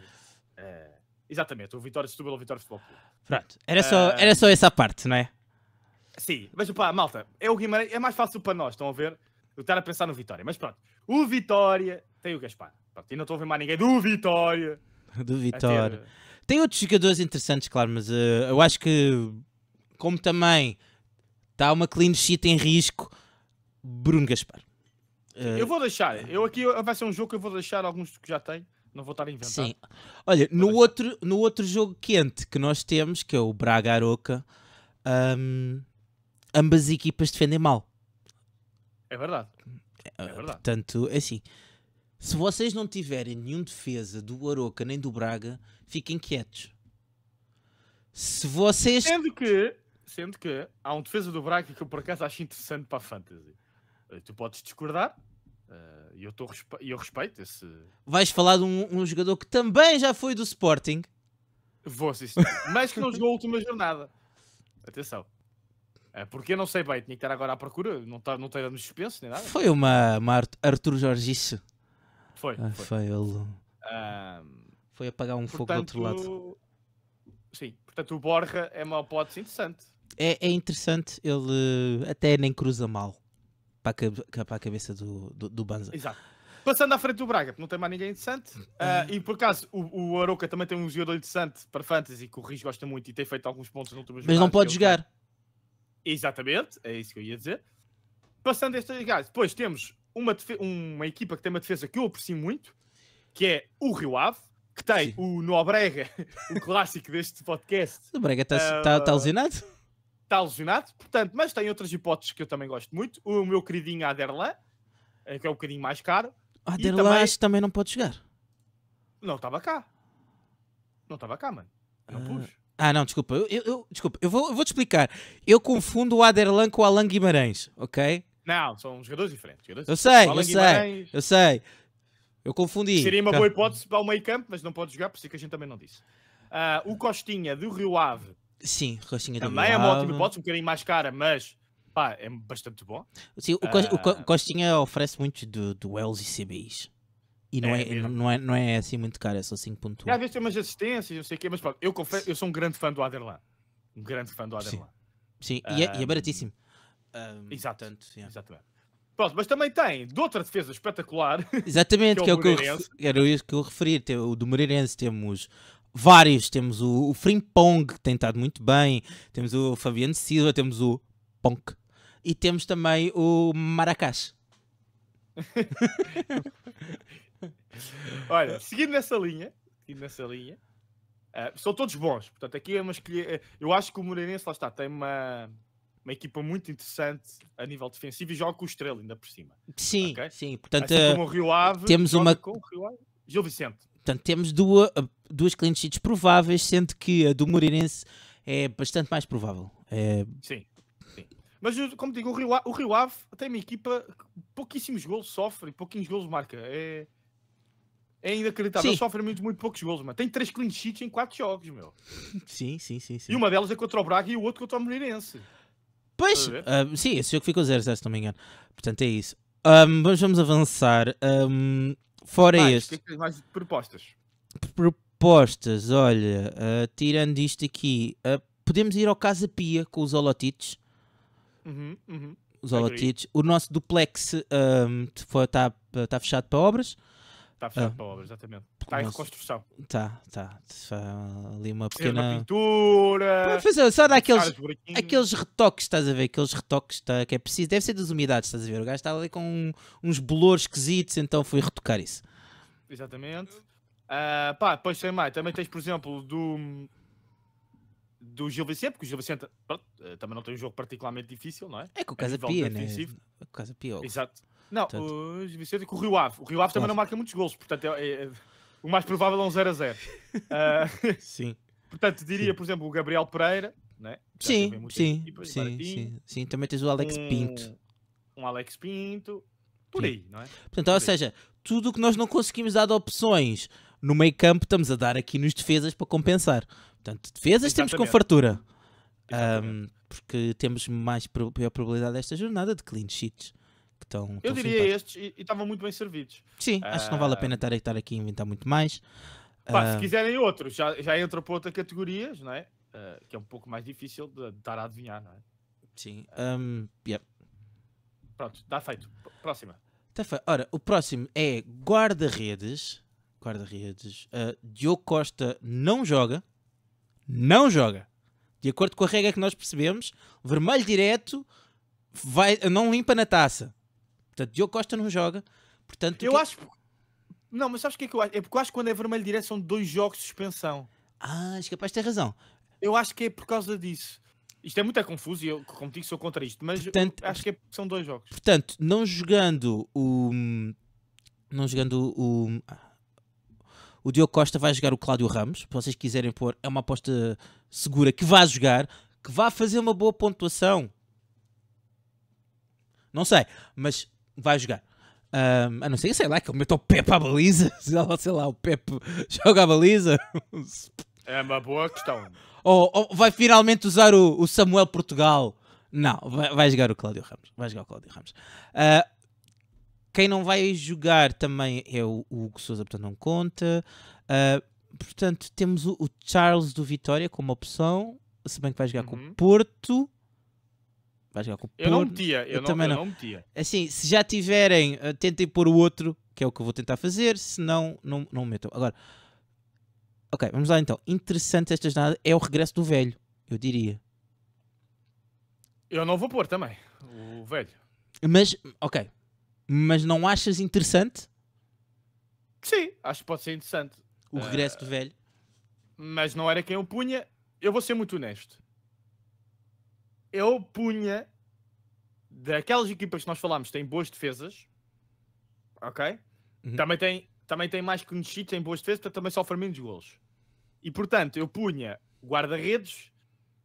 Uh, Exatamente, o Vitória Setúbal ou o Vitória Futebol Clube. Pronto, era só, uh... era só essa parte, não é? Sim, mas pá, malta, é o Guimarães, é mais fácil para nós, estão a ver? Eu estar a pensar no Vitória, mas pronto, o Vitória tem o Gaspar. Pronto, e não estou a ver mais ninguém do Vitória. do Vitória. Ter... Eh, tem outros jogadores interessantes, claro, mas uh, eu acho que, como também está uma clean sheet em risco, Bruno Gaspar. Uh... Eu vou deixar, eu aqui vai ser um jogo que eu vou deixar alguns que já tenho não vou estar a inventar. Sim. Olha, no outro, no outro jogo quente que nós temos, que é o Braga Aroca, um, ambas equipas defendem mal. É verdade. É ah, verdade. Portanto, é assim. Se vocês não tiverem nenhum defesa do Aroca nem do Braga, fiquem quietos. Se vocês. Sendo que, sendo que há um defesa do Braga que eu por acaso acho interessante para a fantasy. Eh, tu podes discordar, Uh, e eu, eu respeito esse. Vais falar de um, um, jogador que também já foi do Sporting. Vou, assistir mas que não jogou a última jornada. Atenção. Uh, porque eu não sei bem, tinha que estar agora à procura, não está não tá no suspenso nem nada. Foi uma, uma Arthur Jorgice. Foi, ah, foi. Foi, ele. Uh, foi apagar um portanto, fogo do outro lado. Sim, portanto o Borja é uma hipótese interessante. É, é interessante, ele eh, até nem cruza mal para a, é para a cabeça do, do, do Banza. Exato. Passando à frente do Braga, não tem mais ninguém interessante. Uh, e por acaso, o, o Aroca também tem um jogador interessante para Fantasy que o Riz gosta muito e tem feito alguns pontos no último jogo. Mas não pode é jogar. Tem. Exatamente, é isso que eu ia dizer. Passando estes gajos, depois temos uma, uma equipa que tem uma defesa que eu aprecio muito, que é o Rio Ave, que tem Sim. o Nobrega, o clássico deste podcast. O Brega está uh, tá, tá eh, está lesionado, portanto, mas tem outras hipóteses que eu também gosto muito. O meu queridinho Aderlan, eh, que é um bocadinho mais caro. Aderlan também... acho que também não pode jogar. Não estava cá. Não estava cá, mano. Não ah. pus. Ah, não, desculpa. Eu, eu desculpa, eu vou, vou te explicar. Eu confundo o Aderlan com o Alan Guimarães, ok? Não, são jogadores diferentes. Jogadores eu sei, eu sei, eu sei. Eu confundi. Seria uma tá. boa hipótese para o meio campo, mas não pode jogar, por isso é que a gente também não disse. Uh, o Costinha do Rio Ave Sim, Rocinha do Também é uma ótima hipótese, um bocadinho mais cara, mas pá, é bastante bom. Sim, o, uh... o ah. Costinha oferece muito de duelos e CBIs. E não é, é não, é, não é assim muito caro, é só 5.1. Já viste umas assistências, não sei o quê, mas pronto, eu confesso, eu sou um grande fã do Aderlan. Um grande fã do Aderlan. Sim, Sim. Um... E, é, e, é, baratíssimo. Um, Exato. Tanto, Exatamente. Pronto, mas também tem de outra defesa espetacular. Exatamente, que, é o que, é o que eu, era isso que eu referir. o do Moreirense temos vários. Temos o, o Frimpong, que tem estado muito bem, temos o Fabiano Silva, temos o Ponk e temos também o Maracás. Olha, seguindo nessa linha, seguindo nessa linha, uh, são todos bons. Portanto, aqui é uma escolha. Ah, eu acho que o Moreirense, lá está, tem uma, uma equipa muito interessante a nível defensivo e joga com o Estrela ainda por cima. Sim, okay? sim. Assim portanto, assim como ah, o Rio Ave, temos uma. Com o Ave, Gil Vicente. Portanto, temos duas, duas clean sheets prováveis, sendo que a do Moreirense é bastante mais provável. É... Sim, sim. Mas, como digo, o Rio, Ave, o Rio Ave tem uma equipa que pouquíssimos gols sofre, pouquinhos gols marca. É, é inacreditável. Sim. Sofre muito, muito poucos gols, mas Tem três clean sheets em quatro jogos, meu. Sim, sim, sim, sim. E uma delas é contra o Braga e o outro contra o Moreirense. Pois, uh, sim, esse jogo ficou 0 0 se não me engano. Portanto, é isso. Um, ah, mas vamos avançar. Um, ah, fora mais, é este. Que é mais propostas. Apostas, olha, uh, tirando isto aqui, uh, podemos ir ao Casa Pia com os holotites. Uhum, uhum. Os holotites. O nosso duplex está ehm, um, tá fechado para obras. Está fechado ah. para obras, exatamente. Está em reconstrução. Está, está. Ali uma pequena. Uma pintura. Fazer, só dá aqueles, aqueles retoques, estás a ver? Aqueles retoques tá, que é preciso. Deve ser das umidades, estás a ver? O gajo está ali com um, uns bolores esquisitos, então fui retocar isso. Exatamente. Uh, pá, depois sem mais. Também tens, por exemplo, do. Do Gil Vicente, porque o Gil Vicente pronto, ah, também não tem um jogo particularmente difícil, não é? É com o Casa Pia, né? o Casa Pia. É Exato. Não, portanto... o Gil Vicente e com o Rio Ave. O Rio Ave também não marca muitos gols, portanto é, é, é, o mais provável é um 0 a 0. Uh, ah, sim. portanto, diria, sim. por exemplo, o Gabriel Pereira, né? Sim, sim, sim, sim, sim. Também tens o Alex um, Pinto. Um Alex Pinto, por sim. aí, não é? Portanto, por ou aí. seja, tudo o que nós não conseguimos dar de opções no meio campo estamos a dar aqui nos defesas para compensar. Portanto, defesas Exatamente. temos com fartura. Um, porque temos mais pior probabilidade desta jornada de clean sheets. Que estão, Eu diria estes e estavam muito bem servidos. Sim, acho que não vale a pena estar, estar aqui a inventar muito mais. Pá, uh... Se quiserem outros, já, já entra para outra categoria, não é? Uh, que é um pouco mais difícil de, dar a adivinhar, não é? Sim. Um, yeah. Pronto, está feito. Próxima. Tá feito. Ora, o próximo é guarda-redes guarda-redes. Uh, Diogo Costa não joga. Não joga. De acordo com a regra que nós percebemos, vermelho direto vai, não limpa na taça. Portanto, Diogo Costa não joga. Portanto, eu que... É- acho. Não, mas sabes o que é que eu acho? É porque eu acho que quando é vermelho direto são dois jogos de suspensão. Ah, és capaz de ter razão. Eu acho que é por causa disso. Isto é muito confuso e eu, como digo, sou contra isto, mas portanto, acho que é, são dois jogos. Portanto, não jogando o. Não jogando o. Ah, o Diogo Costa vai jogar o Cláudio Ramos. Se vocês quiserem pôr, é uma aposta segura que vá jogar, que vá fazer uma boa pontuação. Não sei, mas vai jogar. Um, a não ser, sei lá, que ele meta o Pepe à baliza. Sei lá, o Pepe joga a baliza. É uma boa questão. Ou, ou vai finalmente usar o, o Samuel Portugal. Não, vai, vai, jogar o Cláudio Ramos. Vai jogar o Cláudio Ramos. Uh, quem não vai jogar também é o Hugo Souza, portanto não conta. Uh, portanto, temos o, o, Charles do Vitória como opção, se bem que vai jogar uhum. com o uhum. Porto. Vai jogar com o Porto. Eu não metia, eu, eu não, também eu não. não metia. Assim, se já tiverem, ah, tentem pôr o outro, que é o que eu vou tentar fazer, se não, não, não metam. Agora, ok, vamos lá então. Interessante esta jornada é o regresso do velho, eu diria. Eu não vou pôr também, o velho. Mas, ok, mas não achas interessante? Sim, acho que pode ser interessante. O regresso uh, do ah, velho. Mas não era quem eu punha. Eu vou ser muito honesto. Eu punha daquelas equipas que nós falámos têm boas defesas. Ok? Uhum. Também, tem, também tem mais clean sheets, tem boas defesas, portanto também sofre menos golos. E portanto, eu punha guarda-redes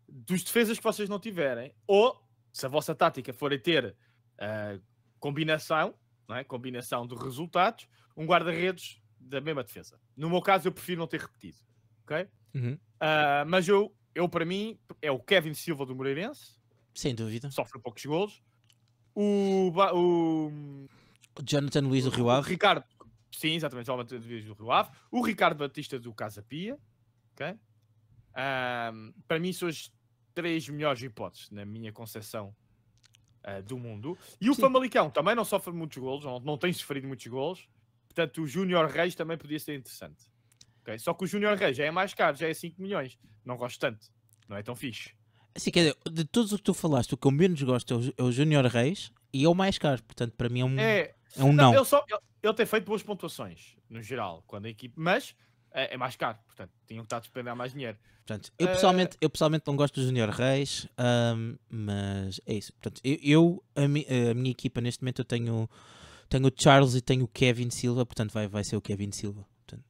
dos defesas que vocês não tiverem. Ou, se a vossa tática for a ter uh, combinação, não é? combinação de resultados, um guarda-redes da mesma defesa. No meu caso, eu prefiro não ter repetido, ok? Uhum. Uh, mas eu, eu, para mim, é o Kevin Silva do Moreirense. Sem dúvida. Sofre poucos golos. O, o, Jonathan Luiz do Rio Ave. Ricardo, sim, exatamente, Jonathan Luiz do Rio Ave. O Ricardo Batista do Casa Pia, ok? Uh, para mim, são as três melhores hipóteses, na minha concepção, uh, do mundo. E o Sim. Famalicão também não sofre muitos golos, não, não tem sofrido muitos golos. Portanto, o Júnior Reis também podia ser interessante. Okay? Só que o Júnior Reis já é mais caro, já é 5 milhões. Não gosto tanto. Não é tão fixe. Assim, quer dizer, de todos o que tu falaste, o que eu menos gosto é, é o, Júnior Reis e é o mais caro. Portanto, para mim é um, é, é um não. não. Ele, só, ele, ele, tem feito boas pontuações, no geral, quando a equipe. Mas é, é mais caro, portanto, tinham que estar a despender mais dinheiro. Portanto, eu, pessoalmente, eu pessoalmente não gosto do Junior Reis, um, mas é isso. Portanto, eu, eu a, mi, a, minha equipa neste momento eu tenho, tenho o Charles e tenho o Kevin Silva, portanto vai, vai ser o Kevin Silva.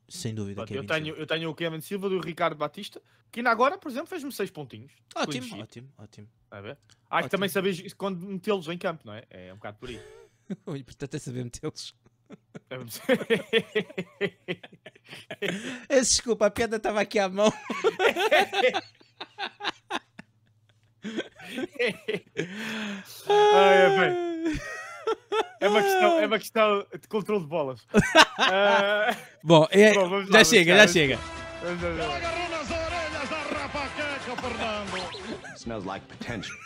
sem dúvida. eu, tenho, eu tenho o Kevin Silva do Ricardo Batista, que ainda agora, por exemplo, fez-me 6 pontinhos. Ótimo, ótimo, ótimo, ótimo. ver? que também sabes quando metê-los em campo, não é? É um bocado por aí. Portanto, é saber metê-los. Desculpa, a piada tava aqui à mão. ah, é, bem. É uma, questão, é uma questão de controle de bolas. Uh... Bom, é... Bom lá, já chega, já chega. Ele agarrou nas orelhas da rapaqueca, Fernando. Smells like potential.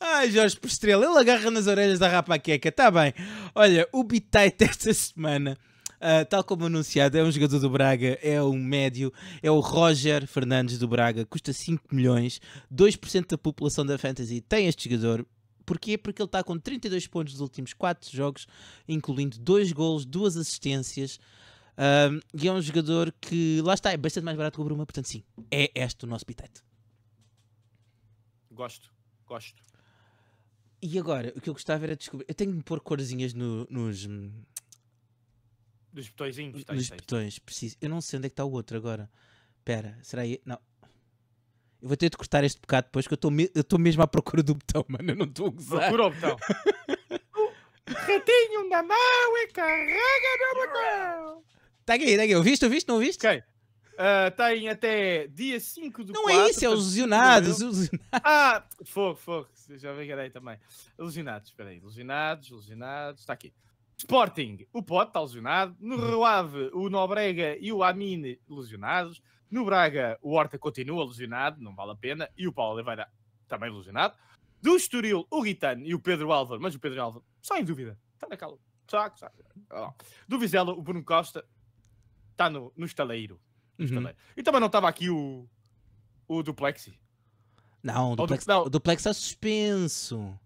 Ai, Jorge Prestrela, ele agarra nas orelhas da rapaqueca, está bem. Olha, o Bitite esta semana, uh, tal como anunciado, é um jogador do Braga, é um médio, é o Roger Fernandes do Braga, custa 5 milhões, 2% da população da Fantasy tem este jogador. Porquê? Porque ele está com 32 pontos nos últimos 4 jogos, incluindo 2 golos, 2 assistências. Ah, e é um jogador que, lá está, é bastante mais barato que o Bruma, portanto, sim, é este o nosso Bitite. Gosto, gosto. E agora, o que eu gostava era descobrir. Eu tenho de pôr corzinhas no, nos. Dos hum, botõezinhos? Tá, nos tá, tá. botões, preciso. Eu não sei onde é que está o outro agora. Pera, será aí? Não. Eu vou ter de cortar este bocado depois, que eu me... estou mesmo à procura do botão, mano. Eu não estou a gozar. Procura o botão. Ratinho na mão e carrega no botão. Tá aqui, tá aqui. Ouviste, ouviste, não ouviste? Ok. Uh, ah, tem tá até dia 5 do Não 4, é isso, é os lesionados, os Ah, fogo, fogo, já me aí também. Lesionados, espera aí, lesionados, lesionados, está aqui. Sporting, o Pote está lesionado. No hum. Relave, o Nobrega e o Amine lesionados. No Braga, o Horta continua lesionado, não vale a pena. E o Paulo Oliveira também lesionado. Do Estoril, o Guitano e o Pedro Álvaro. Mas o Pedro Álvaro, só em dúvida. Está na cala. Do Vizela, o Bruno Costa está no, no estaleiro. Uhum. E também então, não estava aqui o, o Duplexi. Não, o Duplex, não. O Duplex está suspenso.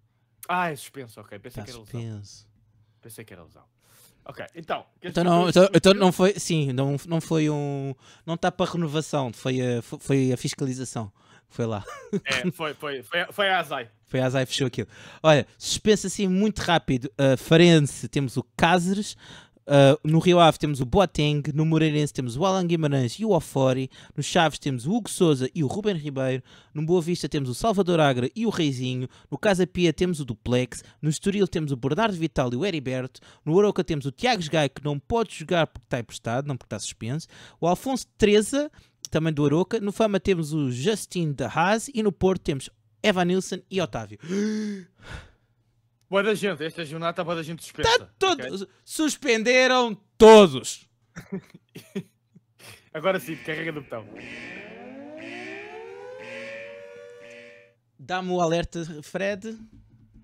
Ah, é suspenso, ok. Pensei tá que era suspenso. Ilusão. Pensei que era ilusão. Ok, então. Então não, então, então, não foi. Sim, não, não foi um. Não está para renovação, foi a, foi a fiscalização. Foi lá. É, foi, foi, foi, foi a Azai. Foi a Azai, fechou aquilo. Olha, suspenso assim muito rápido. Uh, Farense, temos o Cáceres. Ah, no Rio Ave temos o Boateng, no Moreirense temos o Alan Guimarães e o Ofori, no Chaves temos o Hugo Souza e o Ruben Ribeiro, no Boa Vista temos o Salvador Agra e o Reizinho, no Casa Pia temos o Duplex, no Estoril temos o Bernardo Vital e o Heriberto, no Oroca temos o Tiago Gai que não pode jogar porque está emprestado, não porque está suspenso, o Alfonso Treza, também do Oroca, no Fama temos o Justin de Haas e no Porto temos Eva Nilsson e Otávio. Boa da gente, esta jornada é está boa da gente suspensa. Está todo... okay? Suspenderam todos. Agora sim, carrega do botão. Dá-me o alerta, Fred.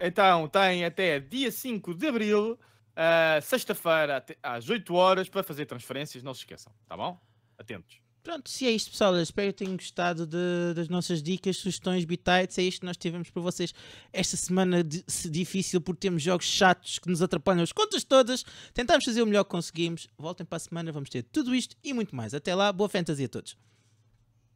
Então, tem até dia 5 de abril, uh, sexta-feira, às 8 horas, para fazer transferências. Não se esqueçam, tá bom? Atentos. Pronto, se é isto, pessoal. espero que tenham gostado de, das nossas dicas, sugestões, bitites. É isto que nós tivemos para vocês esta semana de, difícil, porque temos jogos chatos que nos atrapalham as contas todas. Tentámos fazer o melhor que conseguimos. Voltem para a semana, vamos ter tudo isto e muito mais. Até lá, boa fantasia a todos.